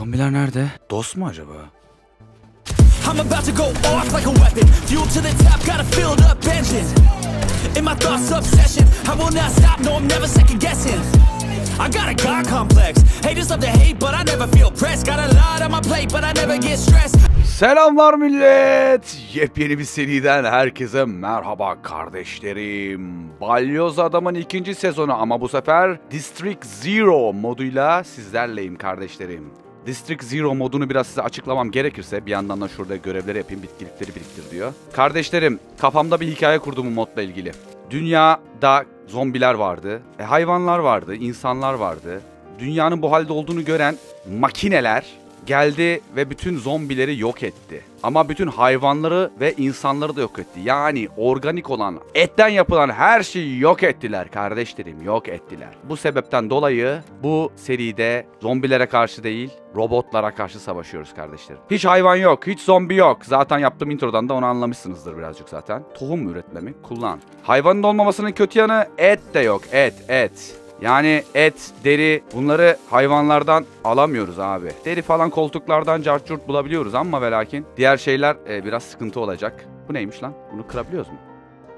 Zombiler nerede? Dost mu acaba? I'm about to go off like a weapon Fuel to the top, got a filled engine In my thoughts obsession I will not stop, no I'm never second guessing I got a God complex Haters love to hate but I never feel pressed Got a lot on my plate but I never get stressed Selamlar millet! Yepyeni bir seriden herkese merhaba kardeşlerim. Balyoz Adam'ın ikinci sezonu ama bu sefer District Zero moduyla sizlerleyim kardeşlerim. District Zero modunu biraz size açıklamam gerekirse bir yandan da şurada görevleri yapayım bitkilikleri biriktir diyor. Kardeşlerim kafamda bir hikaye kurdum bu modla ilgili. Dünyada zombiler vardı, e, hayvanlar vardı, insanlar vardı. Dünyanın bu halde olduğunu gören makineler geldi ve bütün zombileri yok etti. Ama bütün hayvanları ve insanları da yok etti. Yani organik olan, etten yapılan her şeyi yok ettiler kardeşlerim, yok ettiler. Bu sebepten dolayı bu seride zombilere karşı değil, robotlara karşı savaşıyoruz kardeşlerim. Hiç hayvan yok, hiç zombi yok. Zaten yaptığım introdan da onu anlamışsınızdır birazcık zaten. Tohum üretmemi kullan. Hayvanın olmamasının kötü yanı et de yok, et, et. Yani et, deri bunları hayvanlardan alamıyoruz abi. Deri falan koltuklardan cartcurt bulabiliyoruz ama velakin diğer şeyler e, biraz sıkıntı olacak. Bu neymiş lan? Bunu kırabiliyoruz mu?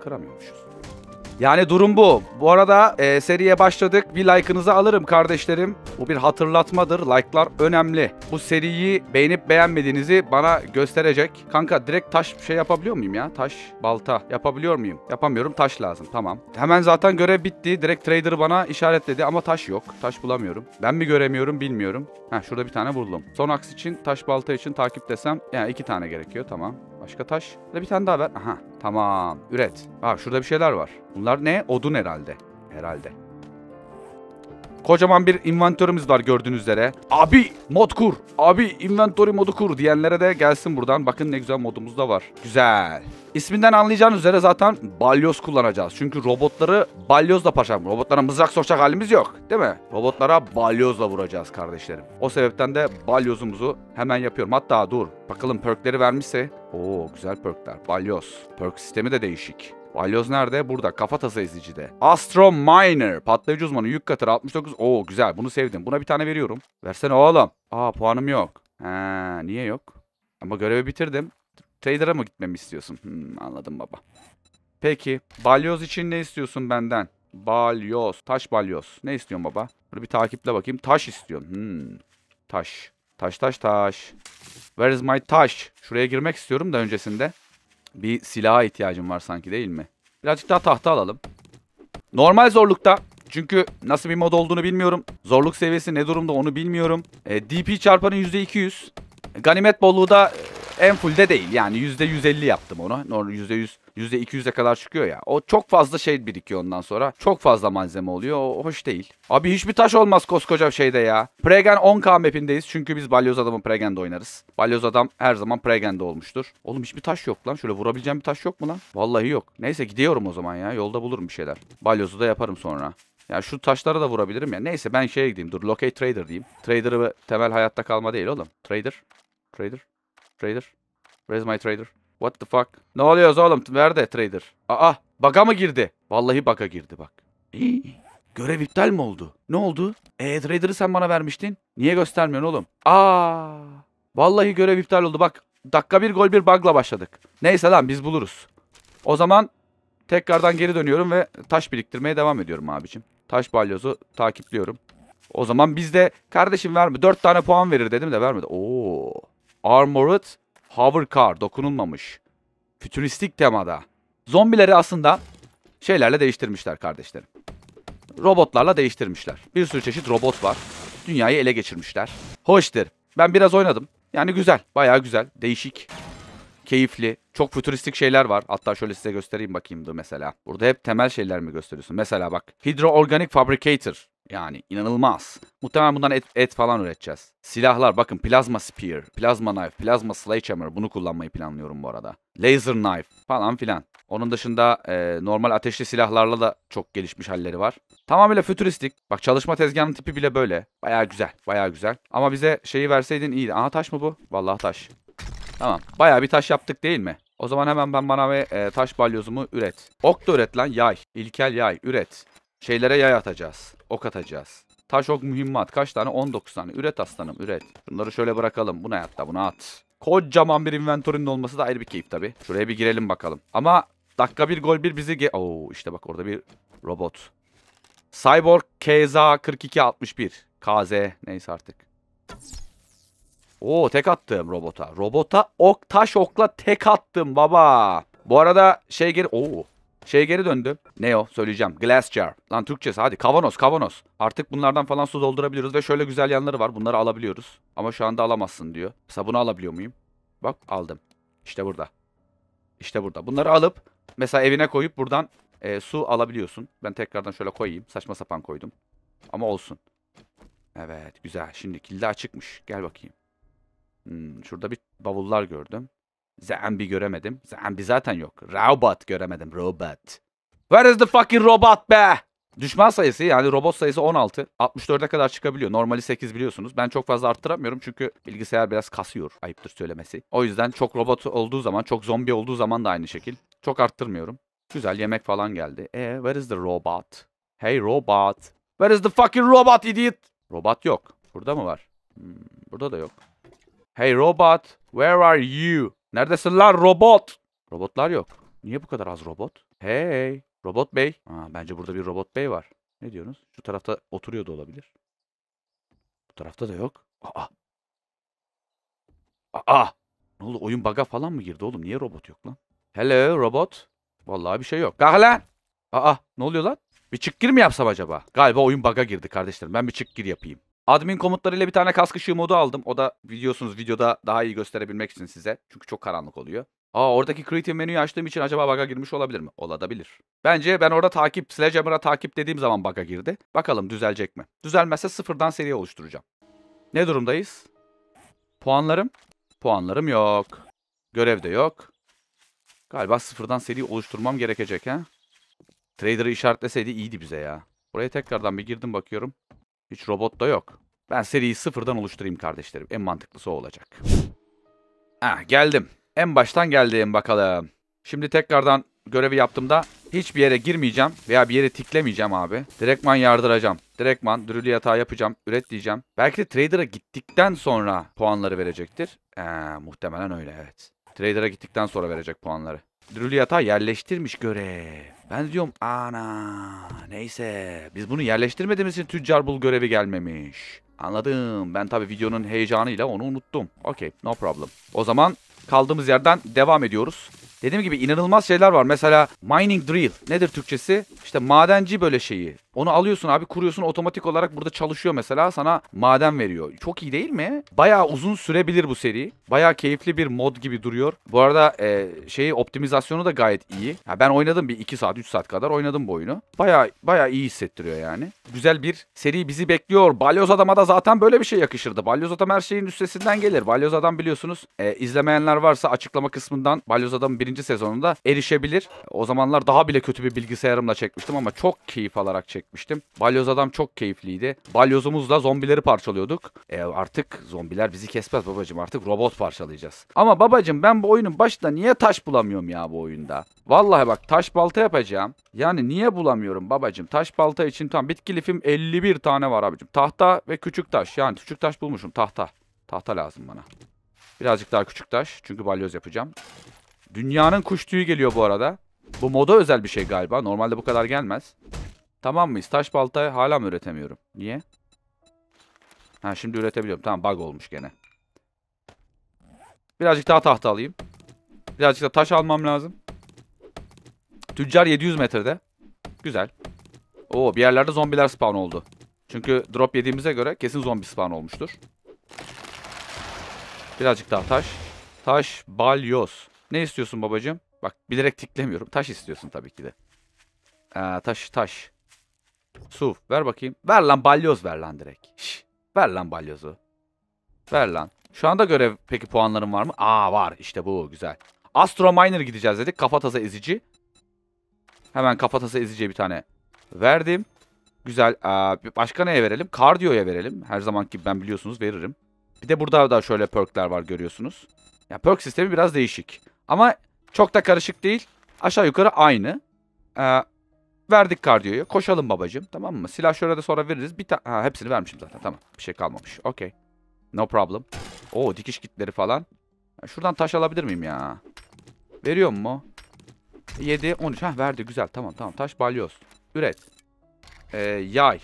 Kıramıyormuşuz. Yani durum bu. Bu arada e, seriye başladık. Bir like'ınızı alırım kardeşlerim. Bu bir hatırlatmadır. Like'lar önemli. Bu seriyi beğenip beğenmediğinizi bana gösterecek. Kanka direkt taş şey yapabiliyor muyum ya? Taş, balta yapabiliyor muyum? Yapamıyorum. Taş lazım. Tamam. Hemen zaten görev bitti. Direkt trader bana işaretledi ama taş yok. Taş bulamıyorum. Ben mi göremiyorum bilmiyorum. Ha şurada bir tane buldum. Son aks için taş balta için takip desem yani iki tane gerekiyor. Tamam. Başka taş. Bir tane daha ver. Aha tamam. Üret. Ha şurada bir şeyler var. Bunlar ne? Odun herhalde. Herhalde. Kocaman bir inventörümüz var gördüğünüz üzere. Abi mod kur. Abi inventory modu kur diyenlere de gelsin buradan. Bakın ne güzel modumuz da var. Güzel. İsminden anlayacağınız üzere zaten balyoz kullanacağız. Çünkü robotları balyozla paşam. Robotlara mızrak soracak halimiz yok. Değil mi? Robotlara balyozla vuracağız kardeşlerim. O sebepten de balyozumuzu hemen yapıyorum. Hatta dur. Bakalım perkleri vermişse Oo güzel perkler. Balyoz. Perk sistemi de değişik. Balyoz nerede? Burada. Kafatası ezicide. Astro Miner. Patlayıcı uzmanı. Yük katır 69. Oo güzel. Bunu sevdim. Buna bir tane veriyorum. Versene oğlum. Aa puanım yok. Ha, niye yok? Ama görevi bitirdim. Trader'a mı gitmemi istiyorsun? Hmm, anladım baba. Peki. Balyoz için ne istiyorsun benden? Balyoz. Taş balyoz. Ne istiyorsun baba? Bunu bir takiple bakayım. Taş istiyorum. Hmm. Taş. Taş taş taş. Where is my taş? Şuraya girmek istiyorum da öncesinde. Bir silaha ihtiyacım var sanki değil mi? Birazcık daha tahta alalım. Normal zorlukta. Çünkü nasıl bir mod olduğunu bilmiyorum. Zorluk seviyesi ne durumda onu bilmiyorum. E, DP çarpanın %200. Ganimet bolluğu da en fullde değil. Yani %150 yaptım onu. Normal %100, %200'e kadar çıkıyor ya. O çok fazla şey birikiyor ondan sonra. Çok fazla malzeme oluyor. O hoş değil. Abi hiçbir taş olmaz koskoca şeyde ya. Pregen 10k map'indeyiz. Çünkü biz Balyoz Adam'ın Pregen'de oynarız. Balyoz Adam her zaman Pregen'de olmuştur. Oğlum hiçbir taş yok lan. Şöyle vurabileceğim bir taş yok mu lan? Vallahi yok. Neyse gidiyorum o zaman ya. Yolda bulurum bir şeyler. Balyoz'u da yaparım sonra. Ya şu taşlara da vurabilirim ya. Neyse ben şeye gideyim. Dur locate trader diyeyim. Trader'ı temel hayatta kalma değil oğlum. Trader. Trader. Trader. Where's my trader? What the fuck? Ne oluyoruz oğlum? Nerede trader? Aa baga mı girdi? Vallahi baga girdi bak. görev iptal mi oldu? Ne oldu? E trader'ı sen bana vermiştin. Niye göstermiyorsun oğlum? Aa vallahi görev iptal oldu bak. Dakika bir gol bir bugla başladık. Neyse lan biz buluruz. O zaman tekrardan geri dönüyorum ve taş biriktirmeye devam ediyorum abicim. Taş balyozu takipliyorum. O zaman biz de kardeşim verme Dört tane puan verir dedim de vermedi. Oo. Armored Hover Car dokunulmamış. Fütüristik temada. Zombileri aslında şeylerle değiştirmişler kardeşlerim. Robotlarla değiştirmişler. Bir sürü çeşit robot var. Dünyayı ele geçirmişler. Hoştur. Ben biraz oynadım. Yani güzel. Bayağı güzel. Değişik. Keyifli. Çok fütüristik şeyler var. Hatta şöyle size göstereyim bakayım da mesela. Burada hep temel şeyler mi gösteriyorsun? Mesela bak. Hydro Organic Fabricator. Yani inanılmaz. Muhtemelen bundan et, et falan üreteceğiz. Silahlar bakın plazma spear, plazma knife, plazma sledgehammer bunu kullanmayı planlıyorum bu arada. Laser knife falan filan. Onun dışında e, normal ateşli silahlarla da çok gelişmiş halleri var. Tamamıyla fütüristik. Bak çalışma tezgahının tipi bile böyle. Baya güzel, baya güzel. Ama bize şeyi verseydin iyiydi. Aha taş mı bu? Vallahi taş. Tamam. Baya bir taş yaptık değil mi? O zaman hemen ben bana ve e, taş balyozumu üret. Ok da üret lan yay. İlkel yay üret. Şeylere yay atacağız ok atacağız. Taş ok mühimmat. Kaç tane? 19 tane. Üret aslanım üret. Bunları şöyle bırakalım. Buna hatta bunu at. Kocaman bir inventörünün olması da ayrı bir keyif tabi. Şuraya bir girelim bakalım. Ama dakika bir gol bir bizi... ge. Oo işte bak orada bir robot. Cyborg KZA 4261. KZ neyse artık. Oo tek attım robota. Robota ok taş okla tek attım baba. Bu arada şey geri... Oo şey geri döndü. Ne o? Söyleyeceğim. Glass jar. Lan Türkçesi hadi. Kavanoz kavanoz. Artık bunlardan falan su doldurabiliyoruz ve şöyle güzel yanları var. Bunları alabiliyoruz. Ama şu anda alamazsın diyor. Mesela bunu alabiliyor muyum? Bak aldım. İşte burada. İşte burada. Bunları alıp mesela evine koyup buradan e, su alabiliyorsun. Ben tekrardan şöyle koyayım. Saçma sapan koydum. Ama olsun. Evet güzel. Şimdi kilidi açıkmış. Gel bakayım. Hmm, şurada bir bavullar gördüm. Zambi göremedim. Zambi zaten yok. Robot göremedim. Robot. Where is the fucking robot be? Düşman sayısı yani robot sayısı 16. 64'e kadar çıkabiliyor. Normali 8 biliyorsunuz. Ben çok fazla arttıramıyorum çünkü bilgisayar biraz kasıyor. Ayıptır söylemesi. O yüzden çok robot olduğu zaman, çok zombi olduğu zaman da aynı şekil. Çok arttırmıyorum. Güzel yemek falan geldi. E where is the robot? Hey robot. Where is the fucking robot idiot? Robot yok. Burada mı var? Hmm, burada da yok. Hey robot, where are you? Neredesin lan robot? Robotlar yok. Niye bu kadar az robot? Hey robot bey. Aa bence burada bir robot bey var. Ne diyorsunuz? Şu tarafta oturuyor da olabilir. Bu tarafta da yok. Aa. Aa. Ne oldu? Oyun baga falan mı girdi oğlum? Niye robot yok lan? Hello robot. Vallahi bir şey yok. Kalk lan. Aa ne oluyor lan? Bir çık gir mi yapsam acaba? Galiba oyun baga girdi kardeşlerim. Ben bir çık gir yapayım. Admin komutlarıyla bir tane kask ışığı modu aldım. O da biliyorsunuz videoda daha iyi gösterebilmek için size. Çünkü çok karanlık oluyor. Aa oradaki creative menüyü açtığım için acaba bug'a girmiş olabilir mi? Olabilir. Bence ben orada takip, sledgehammer'a takip dediğim zaman bug'a girdi. Bakalım düzelecek mi? Düzelmezse sıfırdan seri oluşturacağım. Ne durumdayız? Puanlarım? Puanlarım yok. Görev de yok. Galiba sıfırdan seri oluşturmam gerekecek ha. Trader'ı işaretleseydi iyiydi bize ya. Buraya tekrardan bir girdim bakıyorum. Hiç robot da yok. Ben seriyi sıfırdan oluşturayım kardeşlerim. En mantıklısı o olacak. Ah geldim. En baştan geldim bakalım. Şimdi tekrardan görevi yaptığımda hiçbir yere girmeyeceğim veya bir yere tiklemeyeceğim abi. Direktman yardıracağım. Direktman dürülü yatağı yapacağım. Üret diyeceğim. Belki de trader'a gittikten sonra puanları verecektir. Ee, muhtemelen öyle evet. Trader'a gittikten sonra verecek puanları. Rüliyata yerleştirmiş görev. Ben diyorum ana neyse biz bunu yerleştirmediğimiz için tüccar bul görevi gelmemiş. Anladım. Ben tabii videonun heyecanıyla onu unuttum. Okey no problem. O zaman kaldığımız yerden devam ediyoruz. Dediğim gibi inanılmaz şeyler var. Mesela mining drill. Nedir Türkçesi? İşte madenci böyle şeyi. Onu alıyorsun abi kuruyorsun otomatik olarak burada çalışıyor mesela sana maden veriyor. Çok iyi değil mi? Bayağı uzun sürebilir bu seri. Bayağı keyifli bir mod gibi duruyor. Bu arada e, şeyi optimizasyonu da gayet iyi. Ya ben oynadım bir 2 saat 3 saat kadar oynadım bu oyunu. Bayağı bayağı iyi hissettiriyor yani. Güzel bir seri bizi bekliyor. Balyoz Adam'a da zaten böyle bir şey yakışırdı. Balyoz Adam her şeyin üstesinden gelir. Balyoz Adam biliyorsunuz e, izlemeyenler varsa açıklama kısmından Balyoz Adam'ın birinci sezonunda erişebilir. O zamanlar daha bile kötü bir bilgisayarımla çekmiştim ama çok keyif alarak çekmiştim çekmiştim. Balyoz adam çok keyifliydi. Balyozumuzla zombileri parçalıyorduk. E artık zombiler bizi kesmez babacım artık robot parçalayacağız. Ama babacım ben bu oyunun başında niye taş bulamıyorum ya bu oyunda? Vallahi bak taş balta yapacağım. Yani niye bulamıyorum babacım? Taş balta için tam bitki lifim 51 tane var abicim. Tahta ve küçük taş. Yani küçük taş bulmuşum tahta. Tahta lazım bana. Birazcık daha küçük taş. Çünkü balyoz yapacağım. Dünyanın kuş tüyü geliyor bu arada. Bu moda özel bir şey galiba. Normalde bu kadar gelmez. Tamam mıyız? Taş baltayı hala mı üretemiyorum? Niye? Ha şimdi üretebiliyorum. Tamam bug olmuş gene. Birazcık daha tahta alayım. Birazcık da taş almam lazım. Tüccar 700 metrede. Güzel. Oo bir yerlerde zombiler spawn oldu. Çünkü drop yediğimize göre kesin zombi spawn olmuştur. Birazcık daha taş. Taş balyoz. Ne istiyorsun babacığım? Bak bilerek tiklemiyorum. Taş istiyorsun tabii ki de. Ee, taş taş. Su ver bakayım. Ver lan balyoz ver lan direkt. Şş, ver lan balyozu. Ver lan. Şu anda görev peki puanlarım var mı? Aa var işte bu güzel. Astro Miner gideceğiz dedik. Kafatası ezici. Hemen kafatası eziciye bir tane verdim. Güzel. Ee, başka neye verelim? Kardiyoya verelim. Her zamanki ben biliyorsunuz veririm. Bir de burada da şöyle perkler var görüyorsunuz. Ya perk sistemi biraz değişik. Ama çok da karışık değil. Aşağı yukarı aynı. Ee, Verdik kardiyoyu. Koşalım babacığım, Tamam mı? Silah şöyle sonra veririz. Bir ha, hepsini vermişim zaten. Tamam. Bir şey kalmamış. Okey. No problem. Oo dikiş kitleri falan. Şuradan taş alabilir miyim ya? Veriyor mu? 7, 13. Hah verdi. Güzel. Tamam tamam. Taş balyoz. Üret. Ee, yay.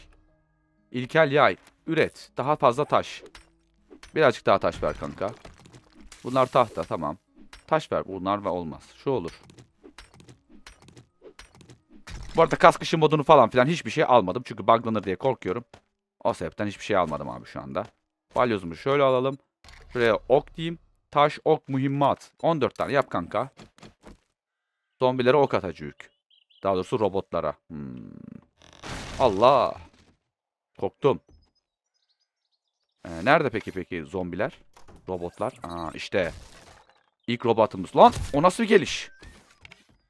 İlkel yay. Üret. Daha fazla taş. Birazcık daha taş ver kanka. Bunlar tahta. Tamam. Taş ver. Bunlar ve olmaz. Şu olur. Bu arada kask ışın modunu falan filan hiçbir şey almadım. Çünkü buglanır diye korkuyorum. O sebepten hiçbir şey almadım abi şu anda. Balyozumu şöyle alalım. Şuraya ok diyeyim. Taş, ok, mühimmat. 14 tane yap kanka. Zombilere ok atacık. Daha doğrusu robotlara. Hmm. Allah. Korktum. Ee, nerede peki peki zombiler? Robotlar. Aa işte. İlk robotumuz. Lan o nasıl bir geliş?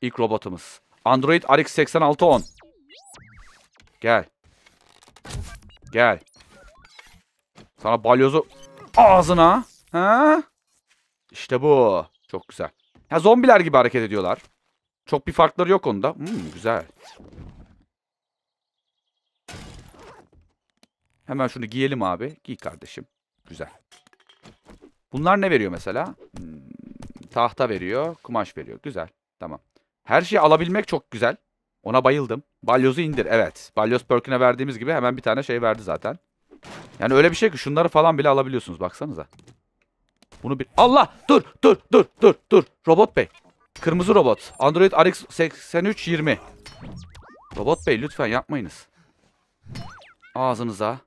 İlk robotumuz. Android RX 8610. Gel. Gel. Sana balyozu ağzına. Ha? İşte bu. Çok güzel. Ya zombiler gibi hareket ediyorlar. Çok bir farkları yok onda. Hmm, güzel. Hemen şunu giyelim abi. Giy kardeşim. Güzel. Bunlar ne veriyor mesela? Hmm, tahta veriyor. Kumaş veriyor. Güzel. Tamam. Her şeyi alabilmek çok güzel. Ona bayıldım. Balyozu indir. Evet. Balyoz perk'üne verdiğimiz gibi hemen bir tane şey verdi zaten. Yani öyle bir şey ki şunları falan bile alabiliyorsunuz. Baksanıza. Bunu bir... Allah! Dur! Dur! Dur! Dur! Dur! Robot Bey. Kırmızı robot. Android RX 8320. Robot Bey lütfen yapmayınız. Ağzınıza.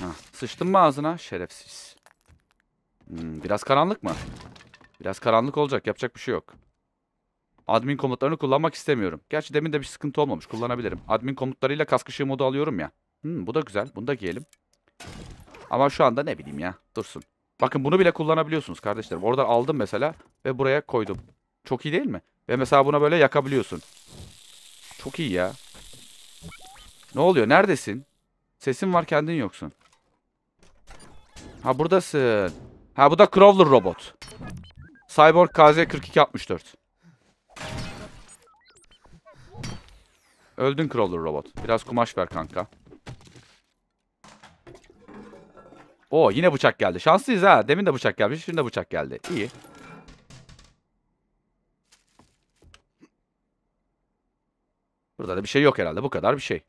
Hah, sıçtın mı ağzına? Şerefsiz. Hmm, biraz karanlık mı? Biraz karanlık olacak. Yapacak bir şey yok. Admin komutlarını kullanmak istemiyorum. Gerçi demin de bir sıkıntı olmamış. Kullanabilirim. Admin komutlarıyla kask ışığı modu alıyorum ya. Hmm, bu da güzel. Bunu da giyelim. Ama şu anda ne bileyim ya. Dursun. Bakın bunu bile kullanabiliyorsunuz kardeşlerim. Oradan aldım mesela ve buraya koydum. Çok iyi değil mi? Ve mesela buna böyle yakabiliyorsun. Çok iyi ya. Ne oluyor? Neredesin? Sesin var kendin yoksun. Ha buradasın. Ha bu da Crawler robot. Cyborg KZ4264. Öldün Crawler robot. Biraz kumaş ver kanka. Oo yine bıçak geldi. Şanslıyız ha. Demin de bıçak gelmiş. Şimdi de bıçak geldi. İyi. Burada da bir şey yok herhalde. Bu kadar bir şey.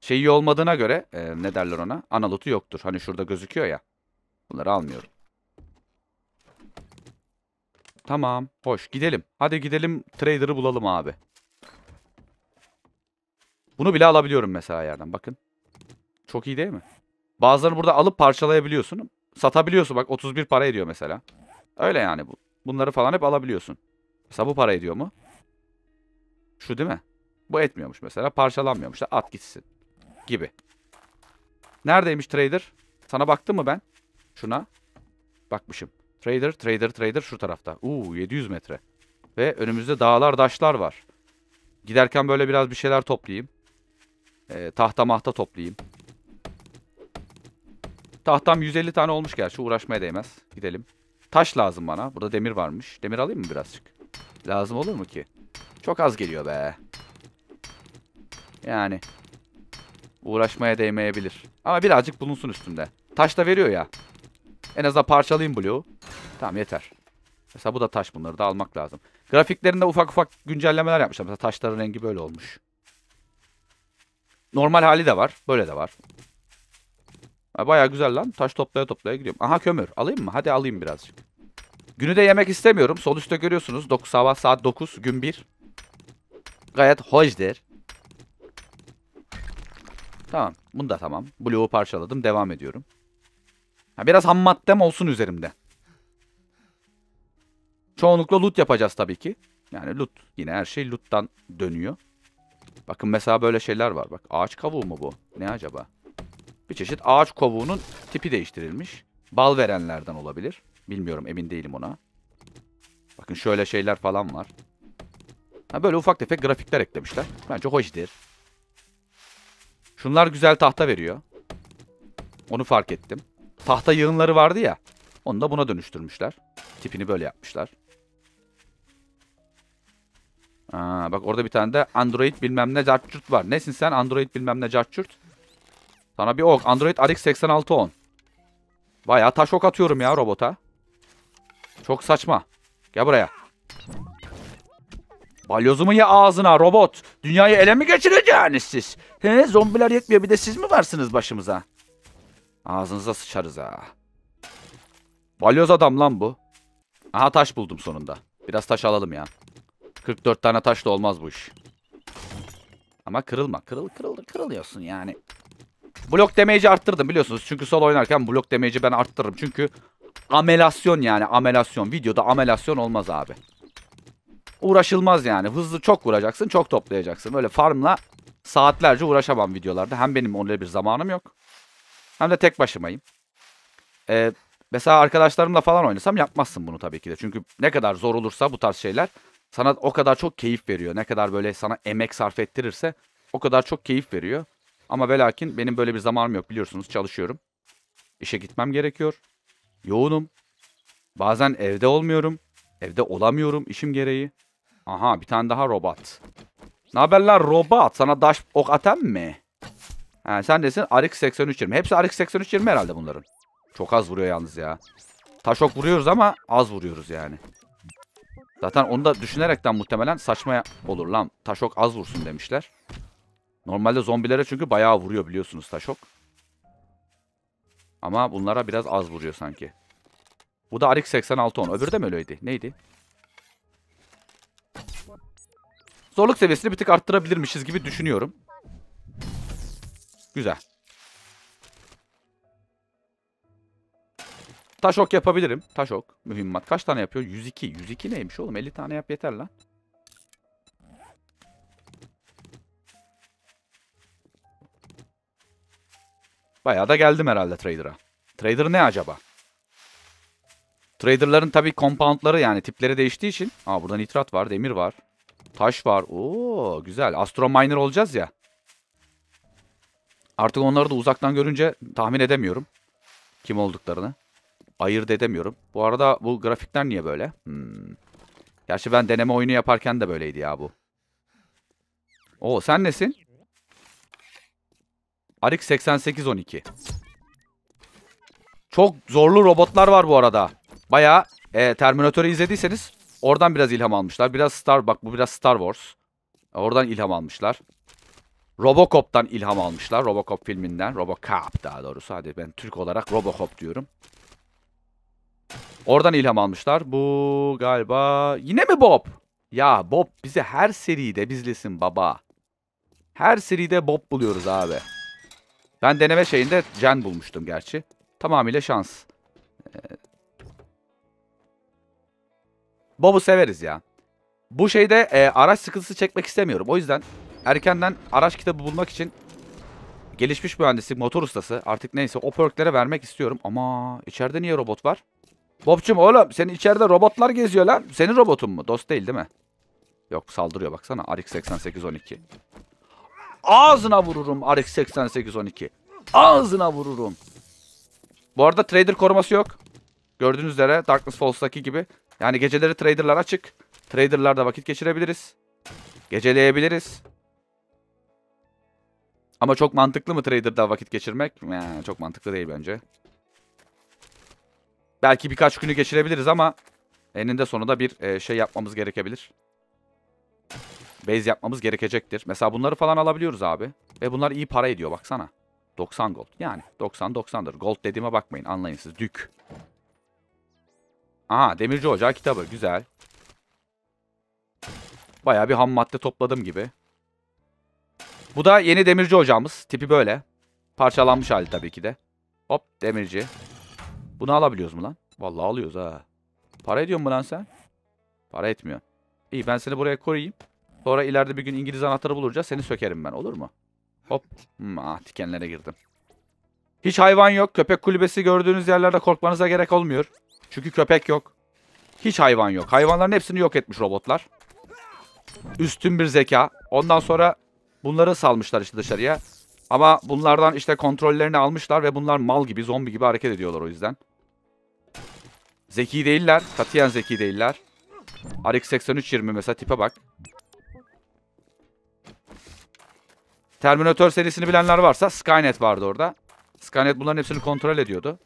Şey iyi olmadığına göre e, ne derler ona? Analotu yoktur. Hani şurada gözüküyor ya. Bunları almıyorum. Tamam. Hoş. Gidelim. Hadi gidelim trader'ı bulalım abi. Bunu bile alabiliyorum mesela yerden. Bakın. Çok iyi değil mi? Bazılarını burada alıp parçalayabiliyorsun. Satabiliyorsun. Bak 31 para ediyor mesela. Öyle yani. bu. Bunları falan hep alabiliyorsun. Mesela bu para ediyor mu? Şu değil mi? Bu etmiyormuş mesela. Parçalanmıyormuş da at gitsin. Gibi. Neredeymiş trader? Sana baktım mı ben? Şuna. Bakmışım. Trader, trader, trader şu tarafta. Uuu 700 metre. Ve önümüzde dağlar, daşlar var. Giderken böyle biraz bir şeyler toplayayım. Ee, tahta mahta toplayayım. Tahtam 150 tane olmuş gerçi. Uğraşmaya değmez. Gidelim. Taş lazım bana. Burada demir varmış. Demir alayım mı birazcık? Lazım olur mu ki? Çok az geliyor be. Yani. Uğraşmaya değmeyebilir. Ama birazcık bulunsun üstünde. Taş da veriyor ya. En azından parçalayayım bloğu. Tamam yeter. Mesela bu da taş bunları da almak lazım. Grafiklerinde ufak ufak güncellemeler yapmışlar. Mesela taşların rengi böyle olmuş. Normal hali de var. Böyle de var. Baya güzel lan. Taş toplaya toplaya gidiyorum. Aha kömür. Alayım mı? Hadi alayım birazcık. Günü de yemek istemiyorum. Sol üstte görüyorsunuz. 9 sabah saat 9. Gün 1. Gayet hoşdur. Tamam. Bunu da tamam. Blue'u parçaladım. Devam ediyorum. biraz ham maddem olsun üzerimde. Çoğunlukla loot yapacağız tabii ki. Yani loot. Yine her şey loot'tan dönüyor. Bakın mesela böyle şeyler var. Bak ağaç kavuğu mu bu? Ne acaba? Bir çeşit ağaç kavuğunun tipi değiştirilmiş. Bal verenlerden olabilir. Bilmiyorum emin değilim ona. Bakın şöyle şeyler falan var. Ha böyle ufak tefek grafikler eklemişler. Bence hoşdur. Şunlar güzel tahta veriyor. Onu fark ettim. Tahta yığınları vardı ya. Onu da buna dönüştürmüşler. Tipini böyle yapmışlar. Ha, bak orada bir tane de Android bilmem ne cartçurt var. Nesin sen? Android bilmem ne cartçurt. Sana bir ok. Android RX 8610. Bayağı taş ok atıyorum ya robota. Çok saçma. Gel buraya. Balyozumu ye ağzına robot. Dünyayı ele mi geçireceğiniz siz? He zombiler yetmiyor bir de siz mi varsınız başımıza? Ağzınıza sıçarız ha. Balyoz adam lan bu. Aha taş buldum sonunda. Biraz taş alalım ya. 44 tane taşla olmaz bu iş. Ama kırılma. Kırıl, kırıl, kırılıyorsun yani. Blok damage'i arttırdım biliyorsunuz. Çünkü sol oynarken blok damage'i ben arttırırım. Çünkü amelasyon yani amelasyon. Videoda amelasyon olmaz abi. Uğraşılmaz yani. Hızlı çok vuracaksın, çok toplayacaksın. Böyle farmla saatlerce uğraşamam videolarda. Hem benim onunla bir zamanım yok. Hem de tek başımayım. Ee, mesela arkadaşlarımla falan oynasam yapmazsın bunu tabii ki de. Çünkü ne kadar zor olursa bu tarz şeyler sana o kadar çok keyif veriyor. Ne kadar böyle sana emek sarf ettirirse o kadar çok keyif veriyor. Ama ve benim böyle bir zamanım yok biliyorsunuz çalışıyorum. İşe gitmem gerekiyor. Yoğunum. Bazen evde olmuyorum. Evde olamıyorum işim gereği. Aha bir tane daha robot. Ne haberler robot? Sana daş ok atem mi? Ha, sen desin RX 8320. Hepsi RX 8320 herhalde bunların. Çok az vuruyor yalnız ya. Taş ok vuruyoruz ama az vuruyoruz yani. Zaten onu da düşünerekten muhtemelen saçmaya olur lan. Taşok az vursun demişler. Normalde zombilere çünkü bayağı vuruyor biliyorsunuz Taşok. Ama bunlara biraz az vuruyor sanki. Bu da Arik 8610. Öbürü de mi öyleydi? Neydi? Zorluk seviyesini bir tık arttırabilirmişiz gibi düşünüyorum. Güzel. Taşok yapabilirim. Taşok. Mühimmat. Kaç tane yapıyor? 102. 102 neymiş oğlum? 50 tane yap yeter lan. Bayağı da geldim herhalde Trader'a. Trader ne acaba? Trader'ların tabii compoundları yani tipleri değiştiği için. Aa burada nitrat var, demir var. Taş var. Oo güzel. Astro Miner olacağız ya. Artık onları da uzaktan görünce tahmin edemiyorum. Kim olduklarını ayırt edemiyorum. Bu arada bu grafikler niye böyle? Hmm. Gerçi ben deneme oyunu yaparken de böyleydi ya bu. Oo sen nesin? Arik 8812. Çok zorlu robotlar var bu arada. Baya e, Terminator'u izlediyseniz oradan biraz ilham almışlar. Biraz Star bak bu biraz Star Wars. Oradan ilham almışlar. Robocop'tan ilham almışlar. Robocop filminden. Robocop daha doğrusu. Hadi ben Türk olarak Robocop diyorum. Oradan ilham almışlar. Bu galiba yine mi Bob? Ya Bob bize her seride bizlesin baba. Her seride Bob buluyoruz abi. Ben deneme şeyinde Jen bulmuştum gerçi. Tamamıyla şans. Ee, Bob'u severiz ya. Bu şeyde e, araç sıkıntısı çekmek istemiyorum. O yüzden erkenden araç kitabı bulmak için gelişmiş mühendislik motor ustası artık neyse o perklere vermek istiyorum. Ama içeride niye robot var? Bobcum oğlum senin içeride robotlar geziyor lan. Senin robotun mu? Dost değil değil mi? Yok saldırıyor baksana. RX-8812. Ağzına vururum RX-8812. Ağzına vururum. Bu arada trader koruması yok. Gördüğünüz üzere Darkness Falls'taki gibi. Yani geceleri traderlar açık. Traderlarda vakit geçirebiliriz. Geceleyebiliriz. Ama çok mantıklı mı trader'da vakit geçirmek? Yani çok mantıklı değil bence. Belki birkaç günü geçirebiliriz ama eninde sonunda bir e, şey yapmamız gerekebilir. Base yapmamız gerekecektir. Mesela bunları falan alabiliyoruz abi. Ve bunlar iyi para ediyor baksana. 90 gold. Yani 90-90'dır. Gold dediğime bakmayın anlayın siz. Dük. Aha demirci ocağı kitabı. Güzel. Baya bir ham madde topladım gibi. Bu da yeni demirci ocağımız. Tipi böyle. Parçalanmış hali tabii ki de. Hop demirci. Bunu alabiliyoruz mu lan? Vallahi alıyoruz ha. Para ediyor mu lan sen? Para etmiyor. İyi ben seni buraya koruyayım. Sonra ileride bir gün İngiliz anahtarı bulurca seni sökerim ben olur mu? Hop. Hmm, ah dikenlere girdim. Hiç hayvan yok. Köpek kulübesi gördüğünüz yerlerde korkmanıza gerek olmuyor. Çünkü köpek yok. Hiç hayvan yok. Hayvanların hepsini yok etmiş robotlar. Üstün bir zeka. Ondan sonra bunları salmışlar işte dışarıya. Ama bunlardan işte kontrollerini almışlar ve bunlar mal gibi, zombi gibi hareket ediyorlar o yüzden. Zeki değiller. Katiyen zeki değiller. RX 8320 mesela tipe bak. Terminator serisini bilenler varsa Skynet vardı orada. Skynet bunların hepsini kontrol ediyordu.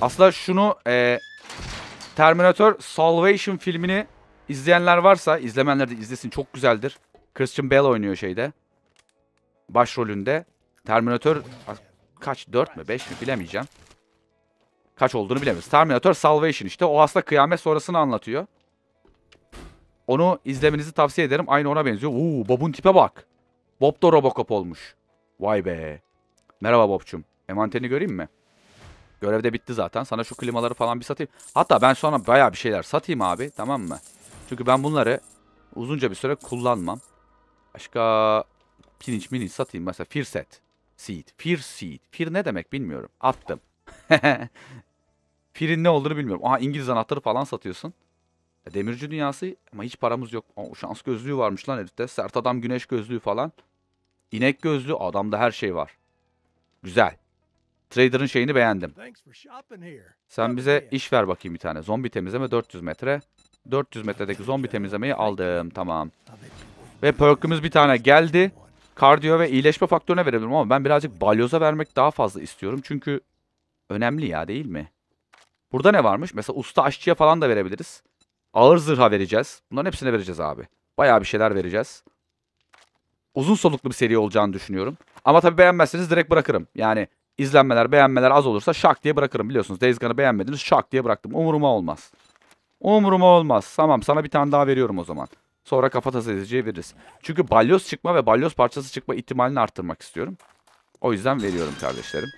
Aslında şunu e, Terminator Salvation filmini izleyenler varsa izlemenler de izlesin çok güzeldir. Christian Bale oynuyor şeyde. Başrolünde. Terminator kaç 4 mü 5 mi bilemeyeceğim. Kaç olduğunu bilemiyoruz. Terminator Salvation işte. O aslında kıyamet sonrasını anlatıyor. Onu izlemenizi tavsiye ederim. Aynı ona benziyor. Uuu Bob'un tipe bak. Bob da Robocop olmuş. Vay be. Merhaba Bob'cum. Envanterini göreyim mi? Görevde bitti zaten. Sana şu klimaları falan bir satayım. Hatta ben sonra baya bir şeyler satayım abi. Tamam mı? Çünkü ben bunları uzunca bir süre kullanmam. Başka pirinç mini satayım. Mesela firset. Seed. Fir seed. Fir ne demek bilmiyorum. Attım. Firin ne olduğunu bilmiyorum. Aha İngiliz anahtarı falan satıyorsun. E, demirci dünyası ama hiç paramız yok. O şans gözlüğü varmış lan herifte. Sert adam güneş gözlüğü falan. İnek gözlüğü adamda her şey var. Güzel. Trader'ın şeyini beğendim. Sen bize iş ver bakayım bir tane. Zombi temizleme 400 metre. 400 metredeki zombi temizlemeyi aldım. Tamam. Ve perk'ümüz bir tane geldi. Kardiyo ve iyileşme faktörüne verebilirim ama ben birazcık balyoza vermek daha fazla istiyorum. Çünkü Önemli ya değil mi? Burada ne varmış? Mesela usta aşçıya falan da verebiliriz. Ağır zırha vereceğiz. Bunların hepsine vereceğiz abi. Bayağı bir şeyler vereceğiz. Uzun soluklu bir seri olacağını düşünüyorum. Ama tabii beğenmezseniz direkt bırakırım. Yani izlenmeler, beğenmeler az olursa şak diye bırakırım biliyorsunuz. Days Gone'ı beğenmediniz şak diye bıraktım. Umuruma olmaz. Umuruma olmaz. Tamam sana bir tane daha veriyorum o zaman. Sonra kafatası eziciye veririz. Çünkü balyoz çıkma ve balyoz parçası çıkma ihtimalini arttırmak istiyorum. O yüzden veriyorum kardeşlerim.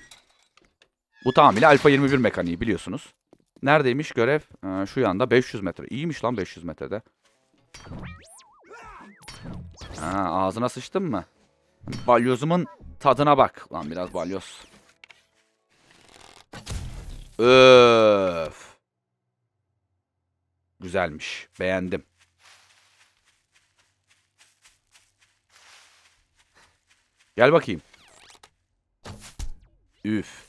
Bu tamamıyla Alfa 21 mekaniği biliyorsunuz. Neredeymiş görev? Ee, şu yanda 500 metre. İyiymiş lan 500 metrede. Ha, ağzına sıçtın mı? Balyozumun tadına bak. Lan biraz balyoz. Öf. Güzelmiş. Beğendim. Gel bakayım. Üf.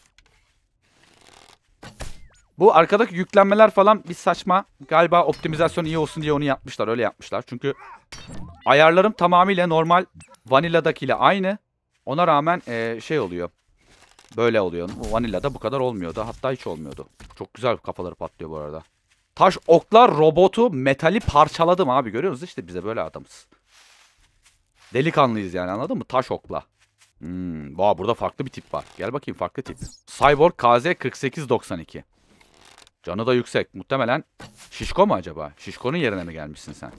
Bu arkadaki yüklenmeler falan bir saçma. Galiba optimizasyon iyi olsun diye onu yapmışlar. Öyle yapmışlar. Çünkü ayarlarım tamamıyla normal vaniladakiyle aynı. Ona rağmen ee, şey oluyor. Böyle oluyor. Vanilada bu kadar olmuyordu. Hatta hiç olmuyordu. Çok güzel kafaları patlıyor bu arada. Taş oklar robotu metali parçaladım abi. Görüyorsunuz işte bize böyle adamız. Delikanlıyız yani anladın mı? Taş okla. Hmm, burada farklı bir tip var. Gel bakayım farklı tip. Cyborg KZ 4892. Canı da yüksek. Muhtemelen Şişko mu acaba? Şişko'nun yerine mi gelmişsin sen?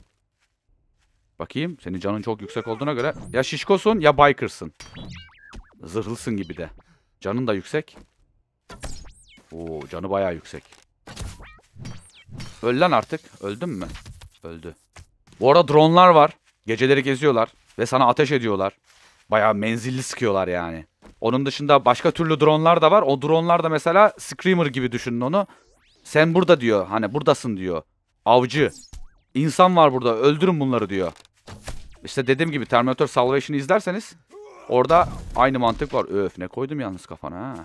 Bakayım. Senin canın çok yüksek olduğuna göre ya Şişko'sun ya Biker'sın. Zırhlısın gibi de. Canın da yüksek. Oo canı bayağı yüksek. Öl lan artık. Öldün mü? Öldü. Bu arada dronlar var. Geceleri geziyorlar. Ve sana ateş ediyorlar. Bayağı menzilli sıkıyorlar yani. Onun dışında başka türlü dronlar da var. O dronlar da mesela Screamer gibi düşünün onu. Sen burada diyor. Hani buradasın diyor. Avcı. İnsan var burada. Öldürün bunları diyor. İşte dediğim gibi Terminator Salvation'ı izlerseniz orada aynı mantık var. Öf ne koydum yalnız kafana ha.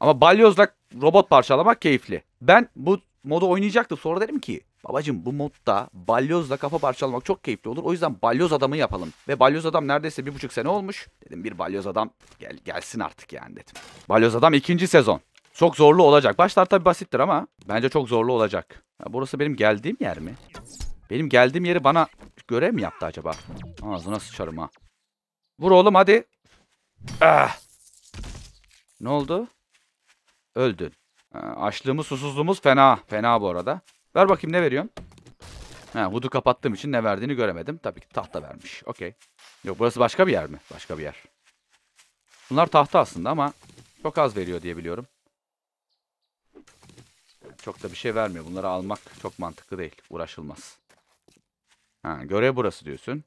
Ama balyozla robot parçalamak keyifli. Ben bu modu oynayacaktım. Sonra dedim ki babacım bu modda balyozla kafa parçalamak çok keyifli olur. O yüzden balyoz adamı yapalım. Ve balyoz adam neredeyse bir buçuk sene olmuş. Dedim bir balyoz adam gel, gelsin artık yani dedim. Balyoz adam ikinci sezon. Çok zorlu olacak. Başlar tabi basittir ama bence çok zorlu olacak. Ya burası benim geldiğim yer mi? Benim geldiğim yeri bana görev mi yaptı acaba? Ağzına sıçarım ha. Vur oğlum hadi. Ah. Ne oldu? Öldün. açlığımız susuzluğumuz fena. Fena bu arada. Ver bakayım ne veriyorsun? Ha, hudu kapattığım için ne verdiğini göremedim. Tabii ki tahta vermiş. Okey. Yok burası başka bir yer mi? Başka bir yer. Bunlar tahta aslında ama çok az veriyor diye biliyorum. Çok da bir şey vermiyor. Bunları almak çok mantıklı değil. Uğraşılmaz. Ha, görev burası diyorsun.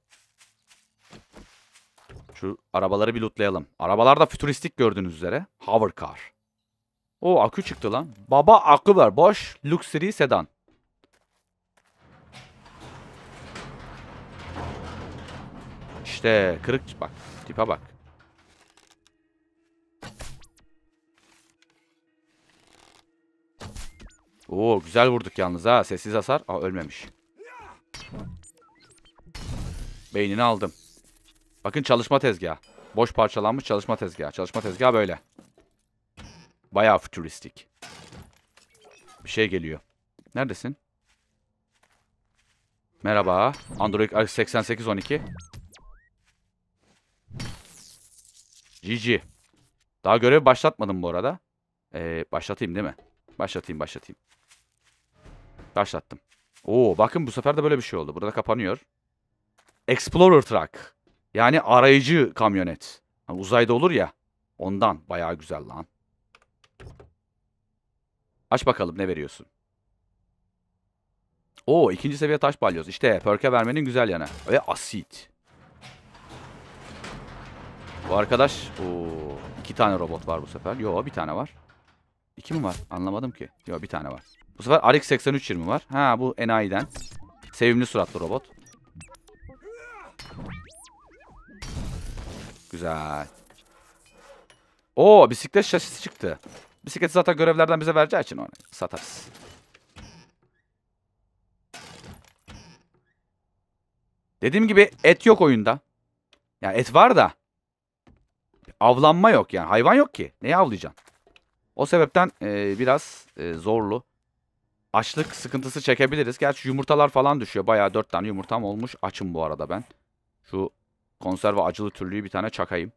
Şu arabaları bir lootlayalım. Arabalar da fütüristik gördüğünüz üzere. Hover car. O akü çıktı lan. Baba akü var. Boş luxury sedan. İşte kırık bak. Tipe bak. Oo güzel vurduk yalnız ha. Sessiz hasar. Aa ölmemiş. Beynini aldım. Bakın çalışma tezgahı. Boş parçalanmış çalışma tezgahı. Çalışma tezgahı böyle. Bayağı futuristik. Bir şey geliyor. Neredesin? Merhaba. Android 8812. GG. Daha görev başlatmadım bu arada. Ee, başlatayım değil mi? Başlatayım başlatayım. Başlattım. Oo bakın bu sefer de böyle bir şey oldu. Burada kapanıyor. Explorer Truck. Yani arayıcı kamyonet. Hani uzayda olur ya. Ondan. Bayağı güzel lan. Aç bakalım ne veriyorsun. Oo ikinci seviye taş balyoz. İşte perk'e vermenin güzel yanı. Ve asit. Bu arkadaş... Oo, iki tane robot var bu sefer. Yo bir tane var. İki mi var? Anlamadım ki. Yo bir tane var. Bu sefer Alex 8320 var. Ha bu enayiden. Sevimli suratlı robot. Güzel. O bisiklet şasisi çıktı. Bisikleti zaten görevlerden bize vereceği için onu satarız. Dediğim gibi et yok oyunda. Ya et var da avlanma yok yani. Hayvan yok ki. Neyi avlayacaksın? O sebepten e, biraz e, zorlu. Açlık sıkıntısı çekebiliriz. Gerçi yumurtalar falan düşüyor. Bayağı 4 tane yumurtam olmuş. Açım bu arada ben. Şu konserve acılı türlüyü bir tane çakayım.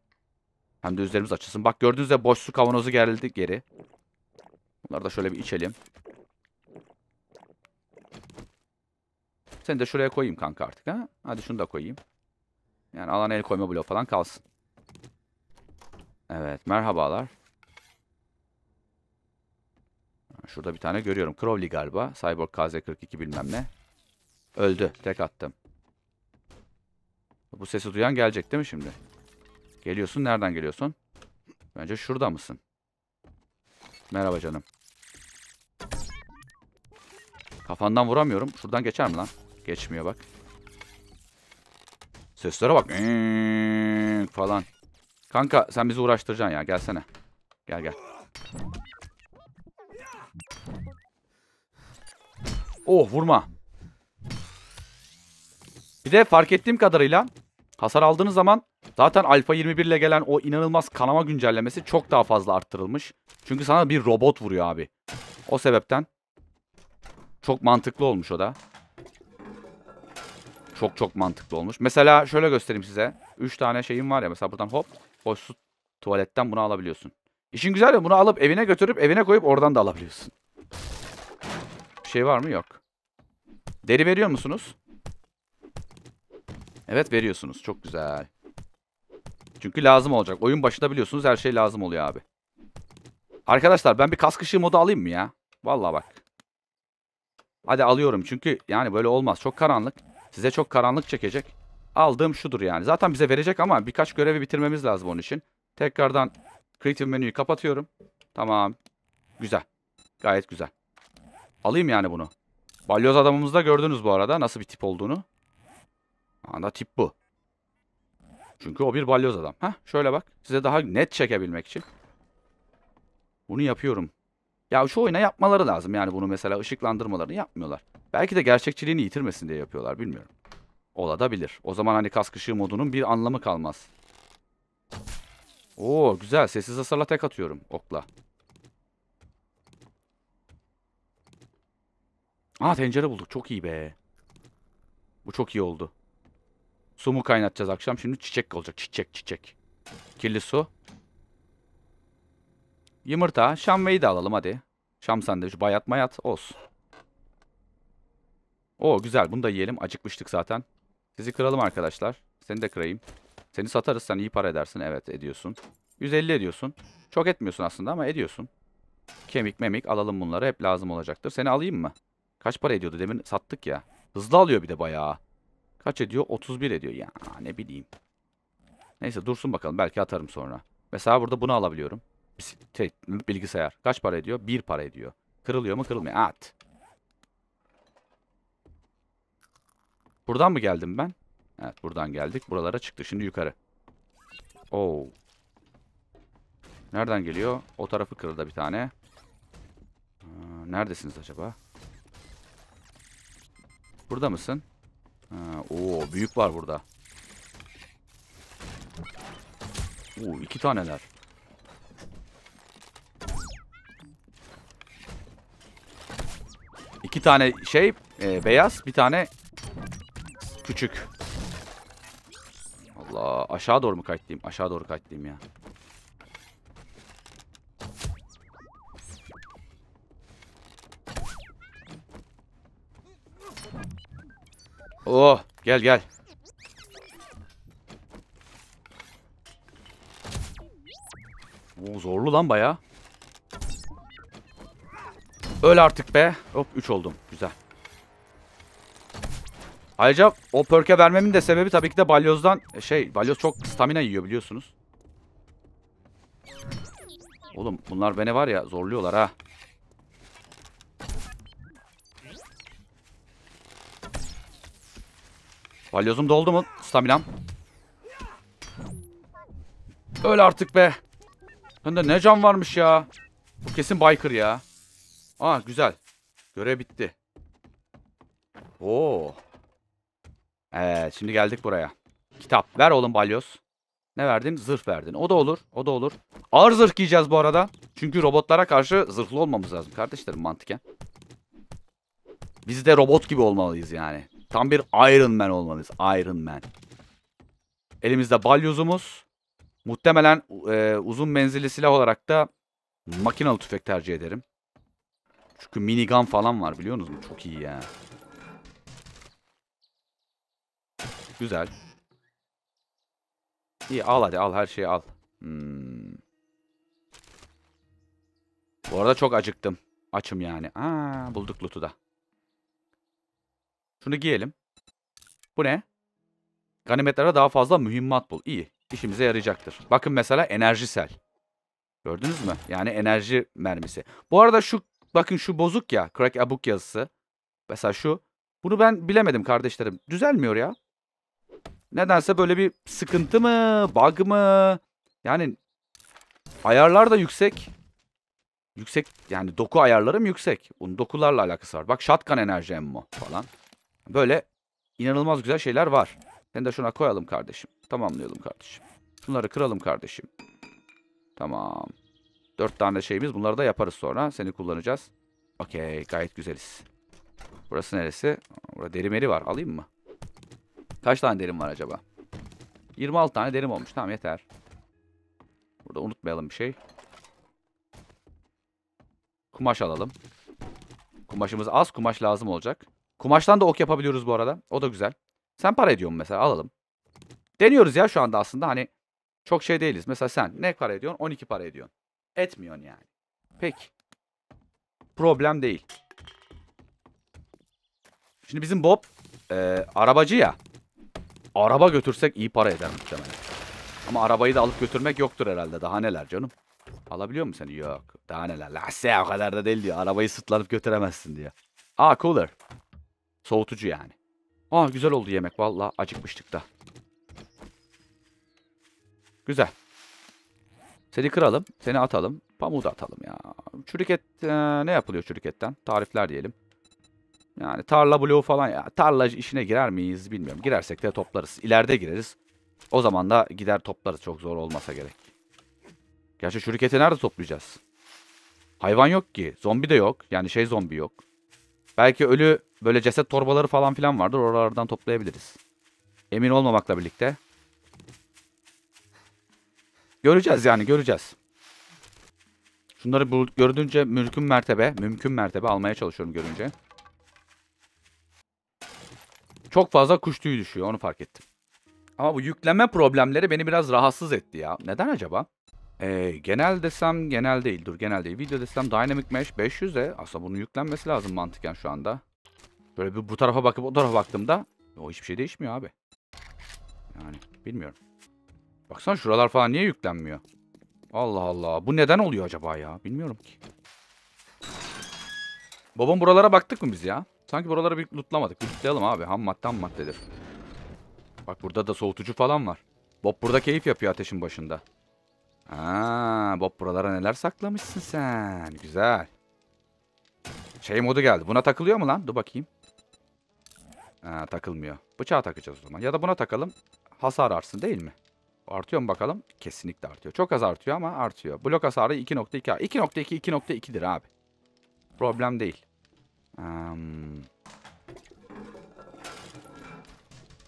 Hem de üzerimiz açılsın. Bak gördüğünüzde boş su kavanozu geldi geri. Bunları da şöyle bir içelim. Seni de şuraya koyayım kanka artık ha. Hadi şunu da koyayım. Yani alan el koyma bloğu falan kalsın. Evet merhabalar. Şurada bir tane görüyorum. Crowley galiba. Cyborg KZ-42 bilmem ne. Öldü. Tek attım. Bu sesi duyan gelecek değil mi şimdi? Geliyorsun. Nereden geliyorsun? Bence şurada mısın? Merhaba canım. Kafandan vuramıyorum. Şuradan geçer mi lan? Geçmiyor bak. Seslere bak. Eee, falan. Kanka sen bizi uğraştıracaksın ya. Gelsene. Gel gel. Oh vurma. Bir de fark ettiğim kadarıyla hasar aldığınız zaman zaten Alfa 21 ile gelen o inanılmaz kanama güncellemesi çok daha fazla arttırılmış. Çünkü sana bir robot vuruyor abi. O sebepten çok mantıklı olmuş o da. Çok çok mantıklı olmuş. Mesela şöyle göstereyim size. 3 tane şeyim var ya mesela buradan hop o su tuvaletten bunu alabiliyorsun. İşin güzel ya bunu alıp evine götürüp evine koyup oradan da alabiliyorsun. Bir şey var mı? Yok. Deri veriyor musunuz? Evet veriyorsunuz. Çok güzel. Çünkü lazım olacak. Oyun başında biliyorsunuz her şey lazım oluyor abi. Arkadaşlar ben bir kask ışığı modu alayım mı ya? Vallahi bak. Hadi alıyorum çünkü yani böyle olmaz. Çok karanlık. Size çok karanlık çekecek. Aldığım şudur yani. Zaten bize verecek ama birkaç görevi bitirmemiz lazım onun için. Tekrardan Creative menüyü kapatıyorum. Tamam. Güzel. Gayet güzel. Alayım yani bunu. Balyoz adamımızı da gördünüz bu arada nasıl bir tip olduğunu. Ana tip bu. Çünkü o bir balyoz adam. Heh, şöyle bak. Size daha net çekebilmek için. Bunu yapıyorum. Ya şu oyuna yapmaları lazım yani bunu mesela ışıklandırmalarını yapmıyorlar. Belki de gerçekçiliğini yitirmesin diye yapıyorlar bilmiyorum. Olabilir. O zaman hani kask ışığı modunun bir anlamı kalmaz. Oo güzel. Sessiz hasarla tek atıyorum okla. Aa tencere bulduk. Çok iyi be. Bu çok iyi oldu. Su mu kaynatacağız akşam? Şimdi çiçek olacak. Çiçek çiçek. Kirli su. Yumurta. Şamveyi de alalım hadi. Şam sandviç. Bayat mayat. Olsun. Oo güzel. Bunu da yiyelim. Acıkmıştık zaten. Sizi kıralım arkadaşlar. Seni de kırayım. Seni satarız. Sen iyi para edersin. Evet ediyorsun. 150 ediyorsun. Çok etmiyorsun aslında ama ediyorsun. Kemik memik alalım bunları. Hep lazım olacaktır. Seni alayım mı? Kaç para ediyordu demin? Sattık ya. Hızlı alıyor bir de bayağı. Kaç ediyor? 31 ediyor. Ya ne bileyim. Neyse dursun bakalım. Belki atarım sonra. Mesela burada bunu alabiliyorum. Şey, bilgisayar. Kaç para ediyor? 1 para ediyor. Kırılıyor mu? Kırılmıyor. At. Buradan mı geldim ben? Evet buradan geldik. Buralara çıktı. Şimdi yukarı. Oo. Nereden geliyor? O tarafı kırıldı bir tane. Neredesiniz acaba? Burada mısın? Ha, oo büyük var burada. Oo iki taneler. İki tane şey e, beyaz, bir tane küçük. Allah aşağı doğru mu kayıtlayayım? Aşağı doğru kayıtlayayım ya. Oh gel gel. Oo, zorlu lan baya. Öl artık be. Hop 3 oldum. Güzel. Ayrıca o perk'e vermemin de sebebi tabii ki de balyozdan e, şey balyoz çok stamina yiyor biliyorsunuz. Oğlum bunlar beni var ya zorluyorlar ha. Balyozum doldu mu? Staminam. Öl artık be. Bende ne can varmış ya. Bu kesin biker ya. Aa güzel. Görev bitti. Oo. Evet şimdi geldik buraya. Kitap. Ver oğlum balyoz. Ne verdin? Zırh verdin. O da olur. O da olur. Ağır zırh giyeceğiz bu arada. Çünkü robotlara karşı zırhlı olmamız lazım kardeşlerim mantıken. Biz de robot gibi olmalıyız yani. Tam bir Iron Man olmalıyız. Iron Man. Elimizde balyozumuz. Muhtemelen e, uzun menzilli silah olarak da makinalı tüfek tercih ederim. Çünkü minigun falan var biliyor musunuz? Çok iyi ya. Güzel. İyi al hadi al her şeyi al. Hmm. Bu arada çok acıktım. Açım yani. Aa, bulduk loot'u da. Şunu giyelim. Bu ne? Ganimetlere daha fazla mühimmat bul. İyi. İşimize yarayacaktır. Bakın mesela enerjisel. Gördünüz mü? Yani enerji mermisi. Bu arada şu bakın şu bozuk ya. Crack abuk yazısı. Mesela şu. Bunu ben bilemedim kardeşlerim. Düzelmiyor ya. Nedense böyle bir sıkıntı mı? Bug mı? Yani ayarlar da yüksek. Yüksek yani doku ayarlarım yüksek. Bunun dokularla alakası var. Bak shotgun enerji emmo falan. Böyle inanılmaz güzel şeyler var. Sen de şuna koyalım kardeşim. Tamamlayalım kardeşim. Bunları kıralım kardeşim. Tamam. Dört tane şeyimiz. Bunları da yaparız sonra. Seni kullanacağız. Okey. Gayet güzeliz. Burası neresi? Burada deri meri var. Alayım mı? Kaç tane derim var acaba? 26 tane derim olmuş. Tamam yeter. Burada unutmayalım bir şey. Kumaş alalım. Kumaşımız az. Kumaş lazım olacak. Kumaştan da ok yapabiliyoruz bu arada. O da güzel. Sen para ediyorsun mesela alalım. Deniyoruz ya şu anda aslında hani çok şey değiliz. Mesela sen ne para ediyorsun? 12 para ediyorsun. Etmiyorsun yani. Peki. Problem değil. Şimdi bizim Bob e, arabacı ya. Araba götürsek iyi para eder muhtemelen. Ama arabayı da alıp götürmek yoktur herhalde. Daha neler canım. Alabiliyor mu seni? Yok. Daha neler. Lase o kadar da değil diyor. Arabayı sırtlanıp götüremezsin diyor. Aa cooler. Soğutucu yani. Aa güzel oldu yemek. Valla acıkmıştık da. Güzel. Seni kıralım. Seni atalım. Pamuğu da atalım ya. Çürük et e, ne yapılıyor çürük etten? Tarifler diyelim. Yani tarla bloğu falan ya. Tarla işine girer miyiz bilmiyorum. Girersek de toplarız. İleride gireriz. O zaman da gider toplarız. Çok zor olmasa gerek. Gerçi çürük eti nerede toplayacağız? Hayvan yok ki. Zombi de yok. Yani şey zombi yok. Belki ölü böyle ceset torbaları falan filan vardır. Oralardan toplayabiliriz. Emin olmamakla birlikte. Göreceğiz yani göreceğiz. Şunları gördüğünce mümkün mertebe, mümkün mertebe almaya çalışıyorum görünce. Çok fazla kuş tüyü düşüyor onu fark ettim. Ama bu yükleme problemleri beni biraz rahatsız etti ya. Neden acaba? Ee, genel desem genel değil. Dur genel değil. Video desem Dynamic Mesh 500'e. Aslında bunun yüklenmesi lazım mantıken şu anda. Böyle bir bu tarafa bakıp o tarafa baktığımda o hiçbir şey değişmiyor abi. Yani bilmiyorum. Baksana şuralar falan niye yüklenmiyor? Allah Allah. Bu neden oluyor acaba ya? Bilmiyorum ki. Babam buralara baktık mı biz ya? Sanki buralara bir lootlamadık. Bir lootlayalım abi. Ham madde ham maddedir. Bak burada da soğutucu falan var. Bob burada keyif yapıyor ateşin başında. Ha, Bob buralara neler saklamışsın sen. Güzel. Şey modu geldi. Buna takılıyor mu lan? Dur bakayım. Ha, takılmıyor. Bıçağa takacağız o zaman. Ya da buna takalım. Hasar artsın değil mi? Artıyor mu bakalım? Kesinlikle artıyor. Çok az artıyor ama artıyor. Blok hasarı 2.2. 2.2 2.2'dir abi. Problem değil. Hmm.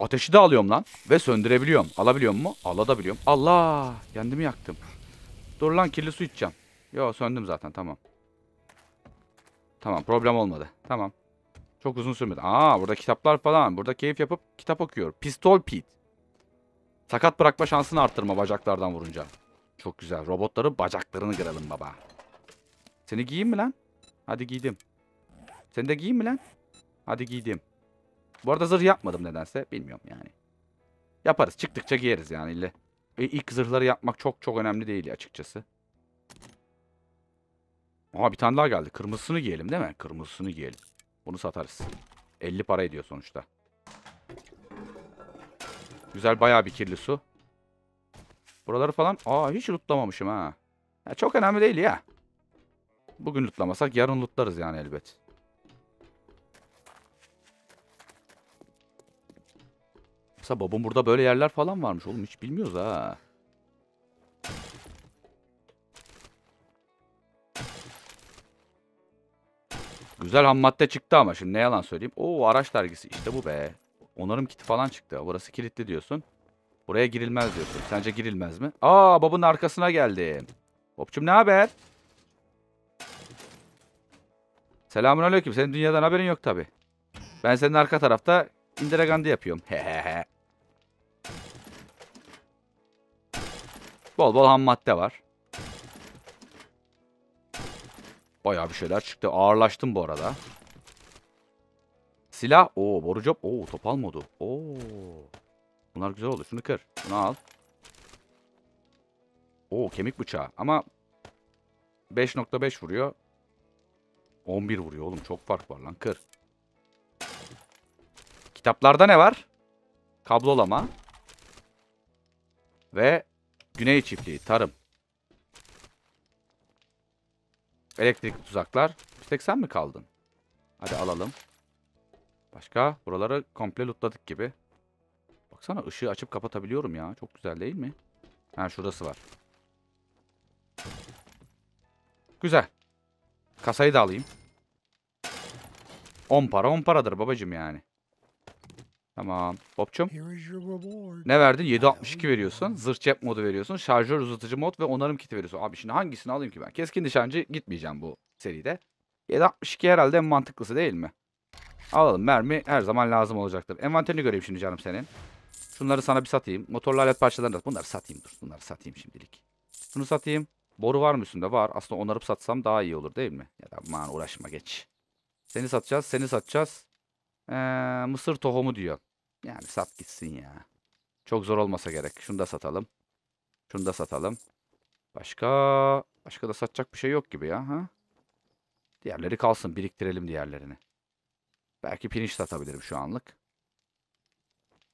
Ateşi de alıyorum lan. Ve söndürebiliyorum. Alabiliyor mu? Ala da biliyorum. Allah! Kendimi yaktım. Dur lan kirli su içeceğim. Yo söndüm zaten tamam. Tamam problem olmadı. Tamam. Çok uzun sürmedi. Aa burada kitaplar falan. Burada keyif yapıp kitap okuyorum. Pistol Pete. Sakat bırakma şansını arttırma bacaklardan vurunca. Çok güzel. Robotları bacaklarını kıralım baba. Seni giyeyim mi lan? Hadi giydim. Seni de giyeyim mi lan? Hadi giydim. Bu arada zırh yapmadım nedense. Bilmiyorum yani. Yaparız. Çıktıkça giyeriz yani ille. E, ilk zırhları yapmak çok çok önemli değil açıkçası. Aha bir tane daha geldi. Kırmızısını giyelim değil mi? Kırmızısını giyelim. Bunu satarız. 50 para ediyor sonuçta. Güzel bayağı bir kirli su. Buraları falan... Aa hiç lootlamamışım ha. Ya, çok önemli değil ya. Bugün lootlamasak yarın lootlarız yani elbet. Varsa babam burada böyle yerler falan varmış oğlum hiç bilmiyoruz ha. Güzel ham madde çıktı ama şimdi ne yalan söyleyeyim. Oo araç dergisi işte bu be. Onarım kiti falan çıktı. Burası kilitli diyorsun. Buraya girilmez diyorsun. Sence girilmez mi? Aa babanın arkasına geldim. Hopçum ne haber? Selamun Senin dünyadan haberin yok tabi. Ben senin arka tarafta indiregandı yapıyorum. Hehehe. Bol bol ham madde var. Bayağı bir şeyler çıktı. Ağırlaştım bu arada. Silah. Oo borucop. Oo topal modu. Oo. Bunlar güzel oldu. Şunu kır. Bunu al. Oo kemik bıçağı. Ama 5.5 vuruyor. 11 vuruyor oğlum. Çok fark var lan. Kır. Kitaplarda ne var? Kablolama. Ve Güney çiftliği, tarım. Elektrik tuzaklar. 80 mi kaldın? Hadi alalım. Başka? Buraları komple lootladık gibi. Baksana ışığı açıp kapatabiliyorum ya. Çok güzel değil mi? Ha şurası var. Güzel. Kasayı da alayım. 10 para 10 paradır babacım yani. Tamam. Bob'cum. Ne verdin? 7.62 veriyorsun. Zırh cep modu veriyorsun. Şarjör uzatıcı mod ve onarım kiti veriyorsun. Abi şimdi hangisini alayım ki ben? Keskin nişancı gitmeyeceğim bu seride. 7.62 herhalde en mantıklısı değil mi? Alalım. Mermi her zaman lazım olacaktır. Envanterini göreyim şimdi canım senin. Şunları sana bir satayım. Motorlu alet parçalarını da... Bunları satayım dur. Bunları satayım şimdilik. Bunu satayım. Boru var mı üstünde? Var. Aslında onarıp satsam daha iyi olur değil mi? Ya da aman uğraşma geç. Seni satacağız. Seni satacağız. Ee, mısır tohumu diyor. Yani sat gitsin ya. Çok zor olmasa gerek. Şunu da satalım. Şunu da satalım. Başka başka da satacak bir şey yok gibi ya. Ha? Diğerleri kalsın. Biriktirelim diğerlerini. Belki pirinç satabilirim şu anlık.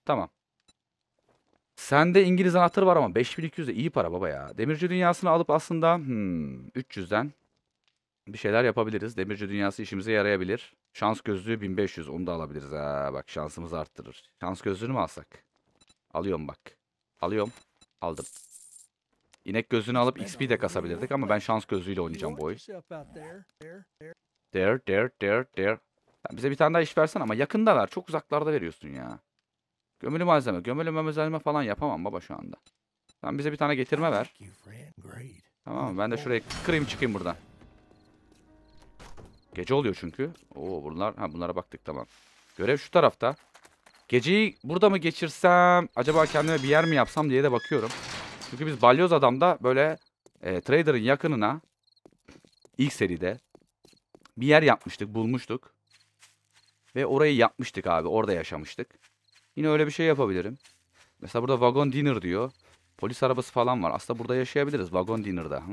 Tamam. Sende İngiliz anahtarı var ama 5200 de iyi para baba ya. Demirci dünyasını alıp aslında hmm, 300'den bir şeyler yapabiliriz. Demirci dünyası işimize yarayabilir. Şans gözlüğü 1500. Onu da alabiliriz. Ha, bak şansımız arttırır. Şans gözlüğünü mü alsak? Alıyorum bak. Alıyorum. Aldım. İnek gözlüğünü alıp XP de kasabilirdik ama ben şans gözlüğüyle oynayacağım bu oyun. There, there, there, there. bize bir tane daha iş versen ama yakında ver. Çok uzaklarda veriyorsun ya. Gömülü malzeme, gömülü malzeme falan yapamam baba şu anda. Sen bize bir tane getirme ver. Tamam mı? Ben de şuraya kırayım çıkayım buradan. Gece oluyor çünkü. Oo bunlar ha bunlara baktık tamam. Görev şu tarafta. Geceyi burada mı geçirsem acaba kendime bir yer mi yapsam diye de bakıyorum. Çünkü biz balyoz adamda böyle e, trader'ın yakınına ilk seride bir yer yapmıştık, bulmuştuk. Ve orayı yapmıştık abi. Orada yaşamıştık. Yine öyle bir şey yapabilirim. Mesela burada vagon dinner diyor. Polis arabası falan var. Aslında burada yaşayabiliriz. Vagon dinner'da. Hı?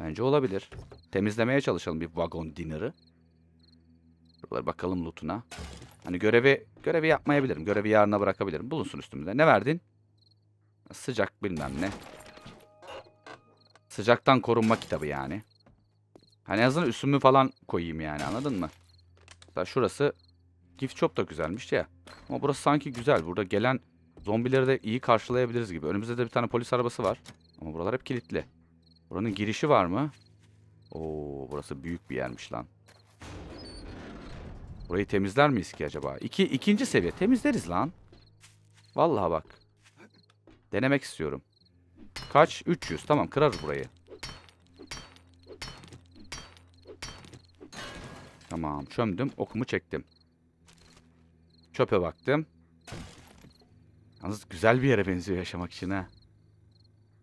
Bence olabilir. Temizlemeye çalışalım bir vagon dinarı. Buralara bakalım lootuna. Hani görevi görevi yapmayabilirim. Görevi yarına bırakabilirim. Bulunsun üstümüzde. Ne verdin? Sıcak bilmem ne. Sıcaktan korunma kitabı yani. Hani en azından üstümü falan koyayım yani anladın mı? Mesela şurası gift shop da güzelmiş ya. Ama burası sanki güzel. Burada gelen zombileri de iyi karşılayabiliriz gibi. Önümüzde de bir tane polis arabası var. Ama buralar hep kilitli. Buranın girişi var mı? Oo, burası büyük bir yermiş lan. Burayı temizler miyiz ki acaba? İki, ikinci seviye temizleriz lan. Vallahi bak. Denemek istiyorum. Kaç? 300. Tamam kırarız burayı. Tamam çömdüm. Okumu çektim. Çöpe baktım. Yalnız güzel bir yere benziyor yaşamak için ha.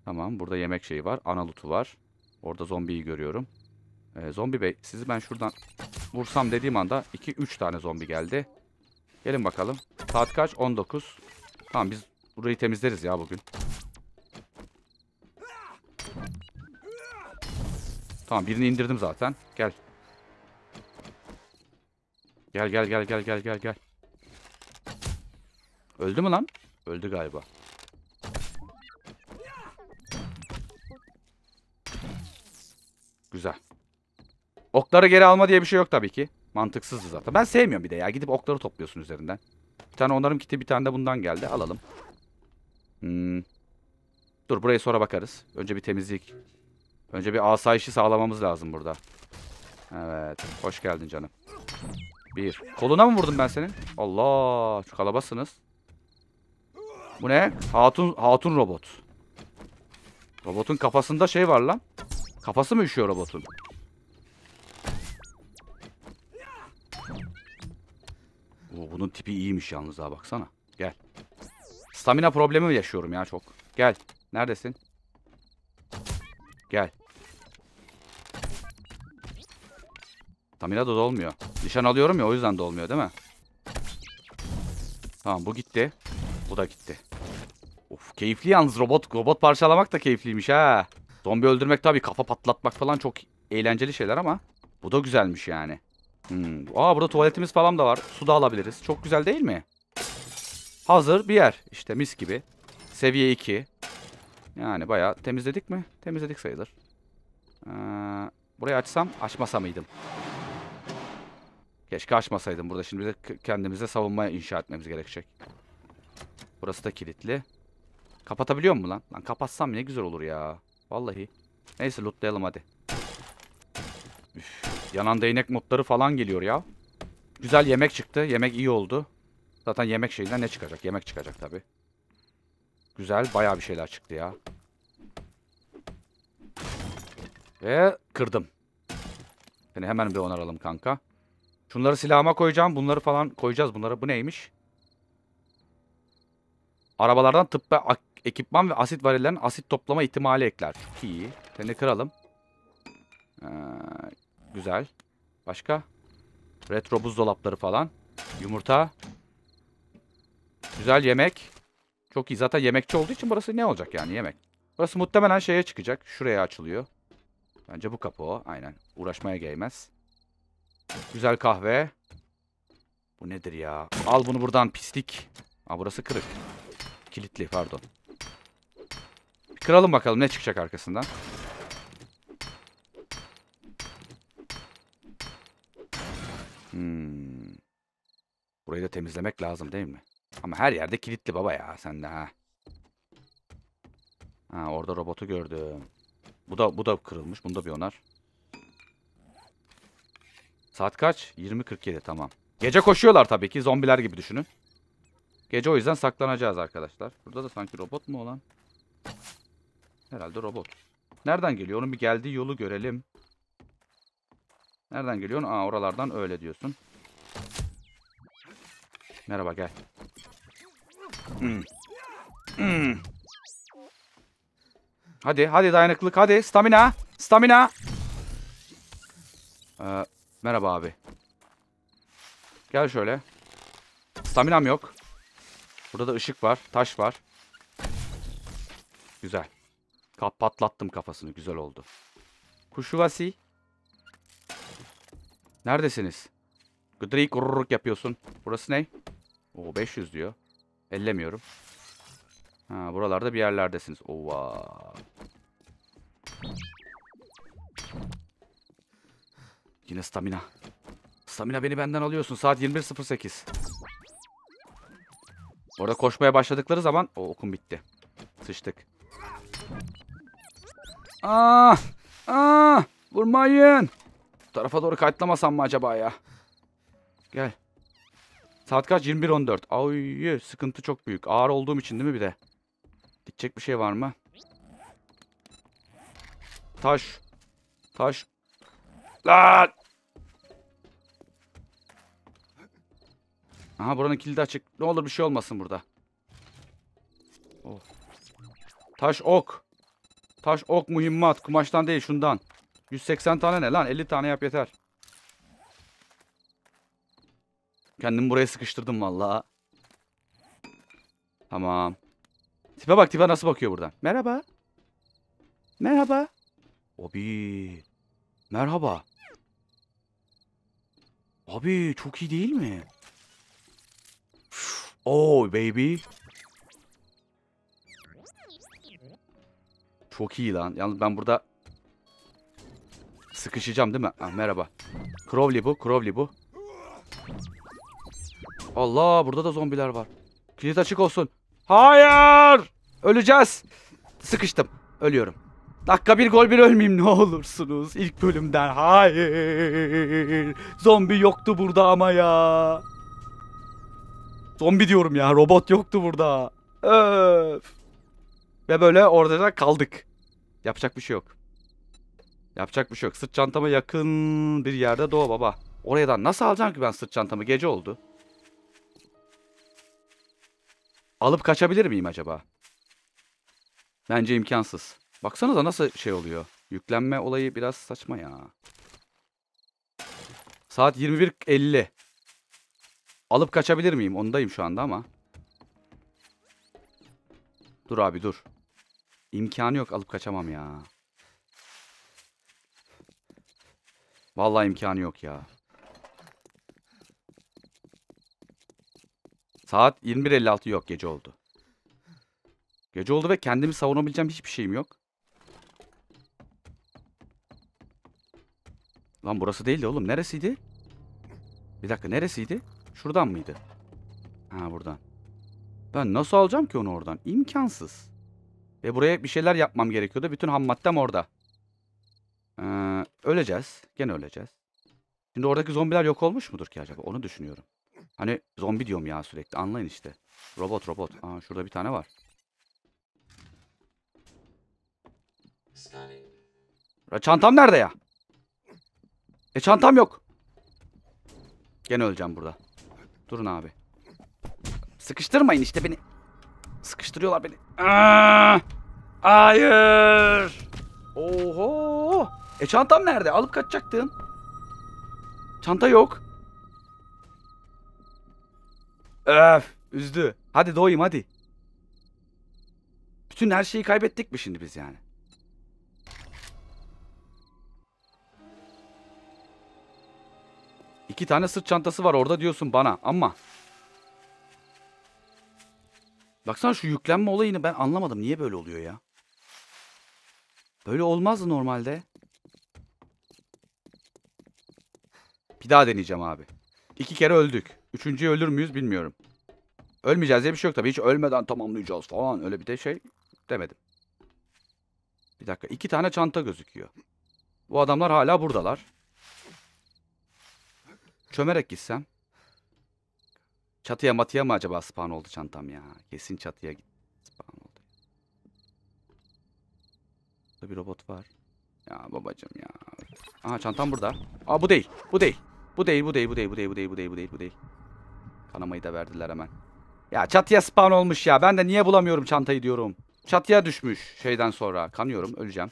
Tamam burada yemek şeyi var. Analutu var. Orada zombiyi görüyorum. Ee, zombi bey sizi ben şuradan vursam dediğim anda 2-3 tane zombi geldi. Gelin bakalım. Saat kaç? 19. Tamam biz burayı temizleriz ya bugün. Tamam birini indirdim zaten. Gel. Gel gel gel gel gel gel gel. Öldü mü lan? Öldü galiba. Güzel. Okları geri alma diye bir şey yok tabii ki. Mantıksızdı zaten. Ben sevmiyorum bir de ya. Gidip okları topluyorsun üzerinden. Bir tane onların kiti bir tane de bundan geldi. Alalım. Hmm. Dur burayı sonra bakarız. Önce bir temizlik. Önce bir asayişi sağlamamız lazım burada. Evet. Hoş geldin canım. Bir. Koluna mı vurdum ben senin? Allah. Şu kalabasınız. Bu ne? Hatun, hatun robot. Robotun kafasında şey var lan. Kafası mı üşüyor robotun? Oo, bunun tipi iyiymiş yalnız daha baksana. Gel. Stamina problemi yaşıyorum ya çok. Gel. Neredesin? Gel. Stamina da dolmuyor. Nişan alıyorum ya o yüzden dolmuyor değil mi? Tamam bu gitti. Bu da gitti. Of keyifli yalnız robot robot parçalamak da keyifliymiş ha. Zombi öldürmek tabii kafa patlatmak falan çok eğlenceli şeyler ama bu da güzelmiş yani. Hmm. Aa burada tuvaletimiz falan da var. Su da alabiliriz. Çok güzel değil mi? Hazır bir yer. İşte mis gibi. Seviye 2. Yani bayağı temizledik mi? Temizledik sayılır. Ee, burayı açsam açmasa mıydım? Keşke açmasaydım. Burada şimdi kendimize savunma inşa etmemiz gerekecek. Burası da kilitli. Kapatabiliyor mu lan? Lan kapatsam ne güzel olur ya. Vallahi. Neyse lootlayalım hadi. Üf, yanan değnek modları falan geliyor ya. Güzel yemek çıktı. Yemek iyi oldu. Zaten yemek şeyinden ne çıkacak? Yemek çıkacak tabi. Güzel baya bir şeyler çıktı ya. Ve kırdım. Seni hemen bir onaralım kanka. Şunları silahıma koyacağım. Bunları falan koyacağız. Bunlara bu neymiş? Arabalardan tıbbi ve ekipman ve asit varillerin asit toplama ihtimali ekler. Çok iyi. Seni kıralım. Ee, güzel. Başka? Retro buzdolapları falan. Yumurta. Güzel yemek. Çok iyi. Zaten yemekçi olduğu için burası ne olacak yani yemek. Burası muhtemelen şeye çıkacak. Şuraya açılıyor. Bence bu kapı o. Aynen. Uğraşmaya gelmez. Güzel kahve. Bu nedir ya? Al bunu buradan pislik. Ha burası kırık. Kilitli pardon. Kıralım bakalım ne çıkacak arkasından. Hmm. Burayı da temizlemek lazım değil mi? Ama her yerde kilitli baba ya sende ha. Ha orada robotu gördüm. Bu da bu da kırılmış. da bir onar. Saat kaç? 20.47 tamam. Gece koşuyorlar tabii ki. Zombiler gibi düşünün. Gece o yüzden saklanacağız arkadaşlar. Burada da sanki robot mu olan? Herhalde robot. Nereden geliyor? Onun bir geldiği yolu görelim. Nereden geliyorsun? Aa oralardan öyle diyorsun. Merhaba gel. Hmm. Hmm. Hadi hadi dayanıklılık hadi. Stamina. Stamina. Ee, merhaba abi. Gel şöyle. Staminam yok. Burada da ışık var. Taş var. Güzel patlattım kafasını. Güzel oldu. Kuşuvasi. Neredesiniz? Gıdrik ururuk yapıyorsun. Burası ne? O 500 diyor. Ellemiyorum. Ha buralarda bir yerlerdesiniz. Ova. Yine stamina. Stamina beni benden alıyorsun. Saat 21.08. Orada koşmaya başladıkları zaman o okum bitti. Sıçtık. Ah! Ah! Vurmayın! Bu tarafa doğru kayıtlamasam mı acaba ya? Gel. Saat kaç? 21.14. Ay sıkıntı çok büyük. Ağır olduğum için değil mi bir de? Dikecek bir şey var mı? Taş. Taş. Lan! Aha buranın kilidi açık. Ne olur bir şey olmasın burada. Oh. Taş ok. Taş, ok, mühimmat. Kumaştan değil şundan. 180 tane ne lan? 50 tane yap yeter. Kendimi buraya sıkıştırdım valla. Tamam. Tipe bak tipe nasıl bakıyor buradan. Merhaba. Merhaba. Abi. Merhaba. Abi çok iyi değil mi? Üf. Oh baby. Çok iyi lan. Yalnız ben burada sıkışacağım değil mi? Ah, merhaba. Crowley bu. Crowley bu. Allah burada da zombiler var. Kilit açık olsun. Hayır! Öleceğiz. Sıkıştım. Ölüyorum. Dakika bir gol bir ölmeyeyim ne olursunuz. İlk bölümden hayır. Zombi yoktu burada ama ya. Zombi diyorum ya robot yoktu burada. Öf. Ve böyle orada da kaldık. Yapacak bir şey yok. Yapacak bir şey yok. Sırt çantama yakın bir yerde doğ baba. Oradan nasıl alacağım ki ben sırt çantamı? Gece oldu. Alıp kaçabilir miyim acaba? Bence imkansız. Baksanıza nasıl şey oluyor. Yüklenme olayı biraz saçma ya. Saat 21.50. Alıp kaçabilir miyim? Ondayım şu anda ama. Dur abi dur. İmkanı yok alıp kaçamam ya. Vallahi imkanı yok ya. Saat 21.56 yok gece oldu. Gece oldu ve kendimi savunabileceğim hiçbir şeyim yok. Lan burası değildi oğlum. Neresiydi? Bir dakika neresiydi? Şuradan mıydı? Ha buradan. Ben nasıl alacağım ki onu oradan? İmkansız. Ve buraya bir şeyler yapmam gerekiyordu. Bütün ham maddem orada. Ee, öleceğiz. Gene öleceğiz. Şimdi oradaki zombiler yok olmuş mudur ki acaba? Onu düşünüyorum. Hani zombi diyorum ya sürekli. Anlayın işte. Robot robot. Aa, şurada bir tane var. Çantam nerede ya? E çantam yok. Gene öleceğim burada. Durun abi. Sıkıştırmayın işte beni. Sıkıştırıyorlar beni. Aa, ah! hayır. Oho. E çantam nerede? Alıp kaçacaktın. Çanta yok. Öf. Üzdü. Hadi doyayım. hadi. Bütün her şeyi kaybettik mi şimdi biz yani? İki tane sırt çantası var orada diyorsun bana ama Baksana şu yüklenme olayını ben anlamadım. Niye böyle oluyor ya? Böyle olmazdı normalde. Bir daha deneyeceğim abi. İki kere öldük. Üçüncüyü ölür müyüz bilmiyorum. Ölmeyeceğiz diye bir şey yok tabii. Hiç ölmeden tamamlayacağız falan. Öyle bir de şey demedim. Bir dakika. iki tane çanta gözüküyor. Bu adamlar hala buradalar. Çömerek gitsem. Çatıya matıya mı acaba spawn oldu çantam ya? Kesin çatıya gitti. Spawn oldu. Burada bir robot var. Ya babacım ya. Aha çantam burada. Aa bu değil. Bu değil. Bu değil, bu değil, bu değil, bu değil, bu değil, bu değil, bu değil, bu değil. Kanamayı da verdiler hemen. Ya çatıya spawn olmuş ya. Ben de niye bulamıyorum çantayı diyorum. Çatıya düşmüş şeyden sonra. Kanıyorum, öleceğim.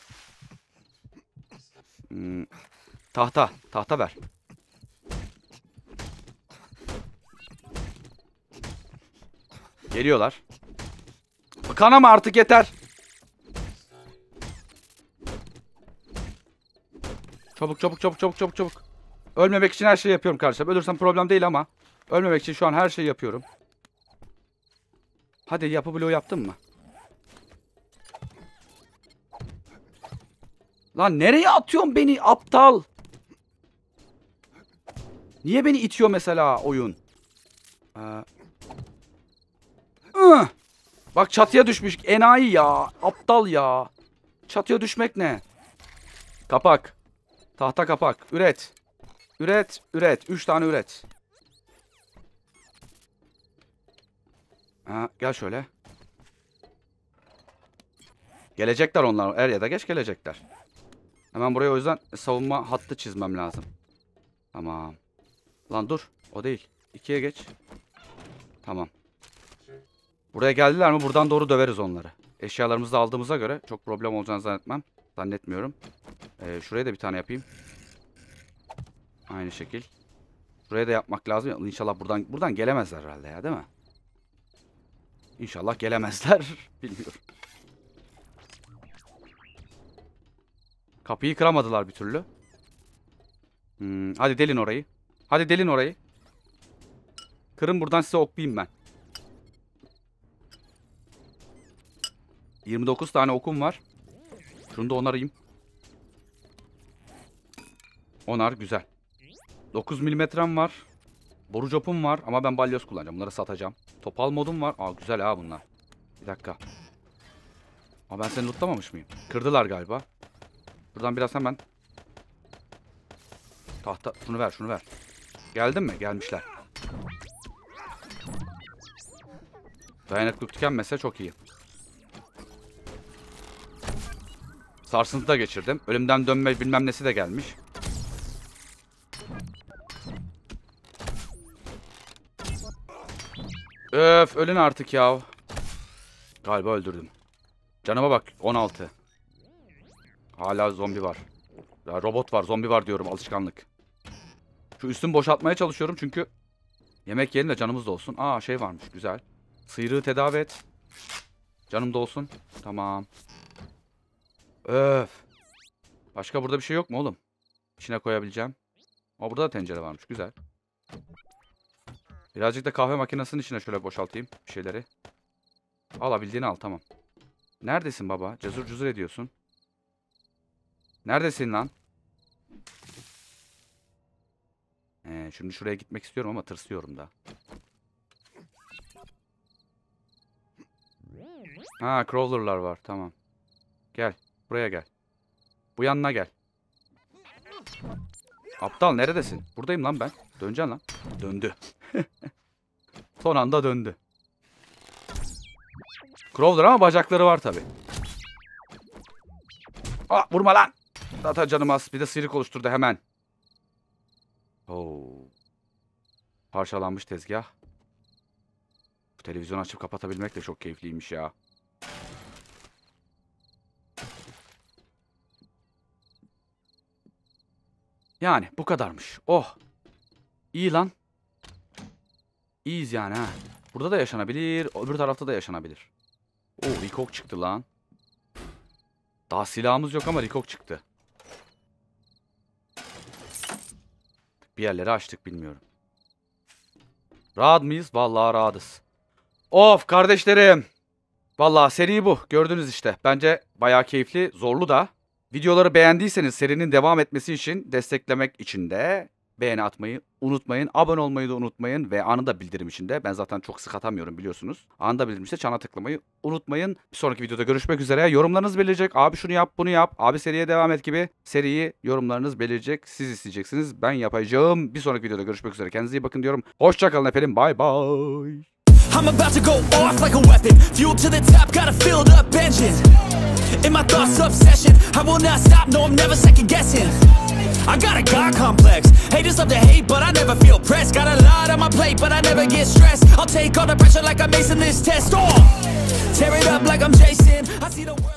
Hmm. Tahta, tahta ver. Geliyorlar. Kanama artık yeter. Çabuk çabuk çabuk çabuk çabuk çabuk. Ölmemek için her şeyi yapıyorum kardeşim. Ölürsem problem değil ama. Ölmemek için şu an her şeyi yapıyorum. Hadi yapı bloğu yaptın mı? Lan nereye atıyorsun beni aptal? Niye beni itiyor mesela oyun? Ee, Bak çatıya düşmüş. Enayi ya. Aptal ya. Çatıya düşmek ne? Kapak. Tahta kapak. Üret. Üret, üret. Üç tane üret. Ha, gel şöyle. Gelecekler onlar. Er ya da geç gelecekler. Hemen buraya o yüzden savunma hattı çizmem lazım. Tamam. Lan dur. O değil. İkiye geç. Tamam. Buraya geldiler mi buradan doğru döveriz onları. Eşyalarımızı da aldığımıza göre çok problem olacağını zannetmem. Zannetmiyorum. Ee, şuraya da bir tane yapayım. Aynı şekil. Buraya da yapmak lazım. İnşallah buradan buradan gelemezler herhalde ya değil mi? İnşallah gelemezler. Bilmiyorum. Kapıyı kıramadılar bir türlü. Hmm, hadi delin orayı. Hadi delin orayı. Kırın buradan size oklayayım ben. 29 tane okum var. Şunu da onarayım. Onar güzel. 9 milimetrem var. Boru copum var ama ben balyoz kullanacağım. Bunları satacağım. Topal modum var. Aa güzel ha bunlar. Bir dakika. Ama ben seni lootlamamış mıyım? Kırdılar galiba. Buradan biraz hemen. Tahta. Şunu ver şunu ver. Geldin mi? Gelmişler. Dayanıklık tükenmese çok iyi. Sarsıntı da geçirdim. Ölümden dönme bilmem nesi de gelmiş. Öf ölün artık ya. Galiba öldürdüm. Canıma bak 16. Hala zombi var. Ya robot var zombi var diyorum alışkanlık. Şu üstümü boşaltmaya çalışıyorum çünkü yemek yerinde canımız da olsun. Aa şey varmış güzel. Sıyrığı tedavi et. Canım da olsun. Tamam. Öf. Başka burada bir şey yok mu oğlum? İçine koyabileceğim. Ama burada da tencere varmış. Güzel. Birazcık da kahve makinesinin içine şöyle boşaltayım bir şeyleri. Alabildiğini al tamam. Neredesin baba? Cazur cuzur ediyorsun. Neredesin lan? Ee, şimdi şuraya gitmek istiyorum ama tırsıyorum da. Ha crawlerlar var tamam. Gel. Buraya gel. Bu yanına gel. Aptal neredesin? Buradayım lan ben. Döneceksin lan. Döndü. Son anda döndü. Crowler ama bacakları var tabi. Ah vurma lan. Zaten canım az. Bir de sıyrık oluşturdu hemen. Oo. Parçalanmış tezgah. Bu televizyonu açıp kapatabilmek de çok keyifliymiş ya. Yani bu kadarmış. Oh. İyi lan. İyiyiz yani ha. Burada da yaşanabilir. Öbür tarafta da yaşanabilir. Oh, Rikok çıktı lan. Daha silahımız yok ama Rikok çıktı. Bir yerleri açtık bilmiyorum. Rahat mıyız? Vallahi rahatız. Of kardeşlerim. Vallahi seri bu. Gördünüz işte. Bence bayağı keyifli. Zorlu da. Videoları beğendiyseniz serinin devam etmesi için desteklemek için de beğeni atmayı unutmayın. Abone olmayı da unutmayın ve anında bildirim için de ben zaten çok sık atamıyorum biliyorsunuz. Anında bildirim için çana tıklamayı unutmayın. Bir sonraki videoda görüşmek üzere. Yorumlarınız belirecek. Abi şunu yap bunu yap. Abi seriye devam et gibi seriyi yorumlarınız belirecek. Siz isteyeceksiniz. Ben yapacağım. Bir sonraki videoda görüşmek üzere. Kendinize iyi bakın diyorum. Hoşçakalın efendim. Bay bay. I'm about to go off like a weapon Fuel to the top, got a filled up engine In my thoughts, obsession I will not stop, no, I'm never second guessing I got a God complex Haters love to hate, but I never feel pressed Got a lot on my plate, but I never get stressed I'll take all the pressure like I'm acing this test oh! Tear it up like I'm Jason I see the world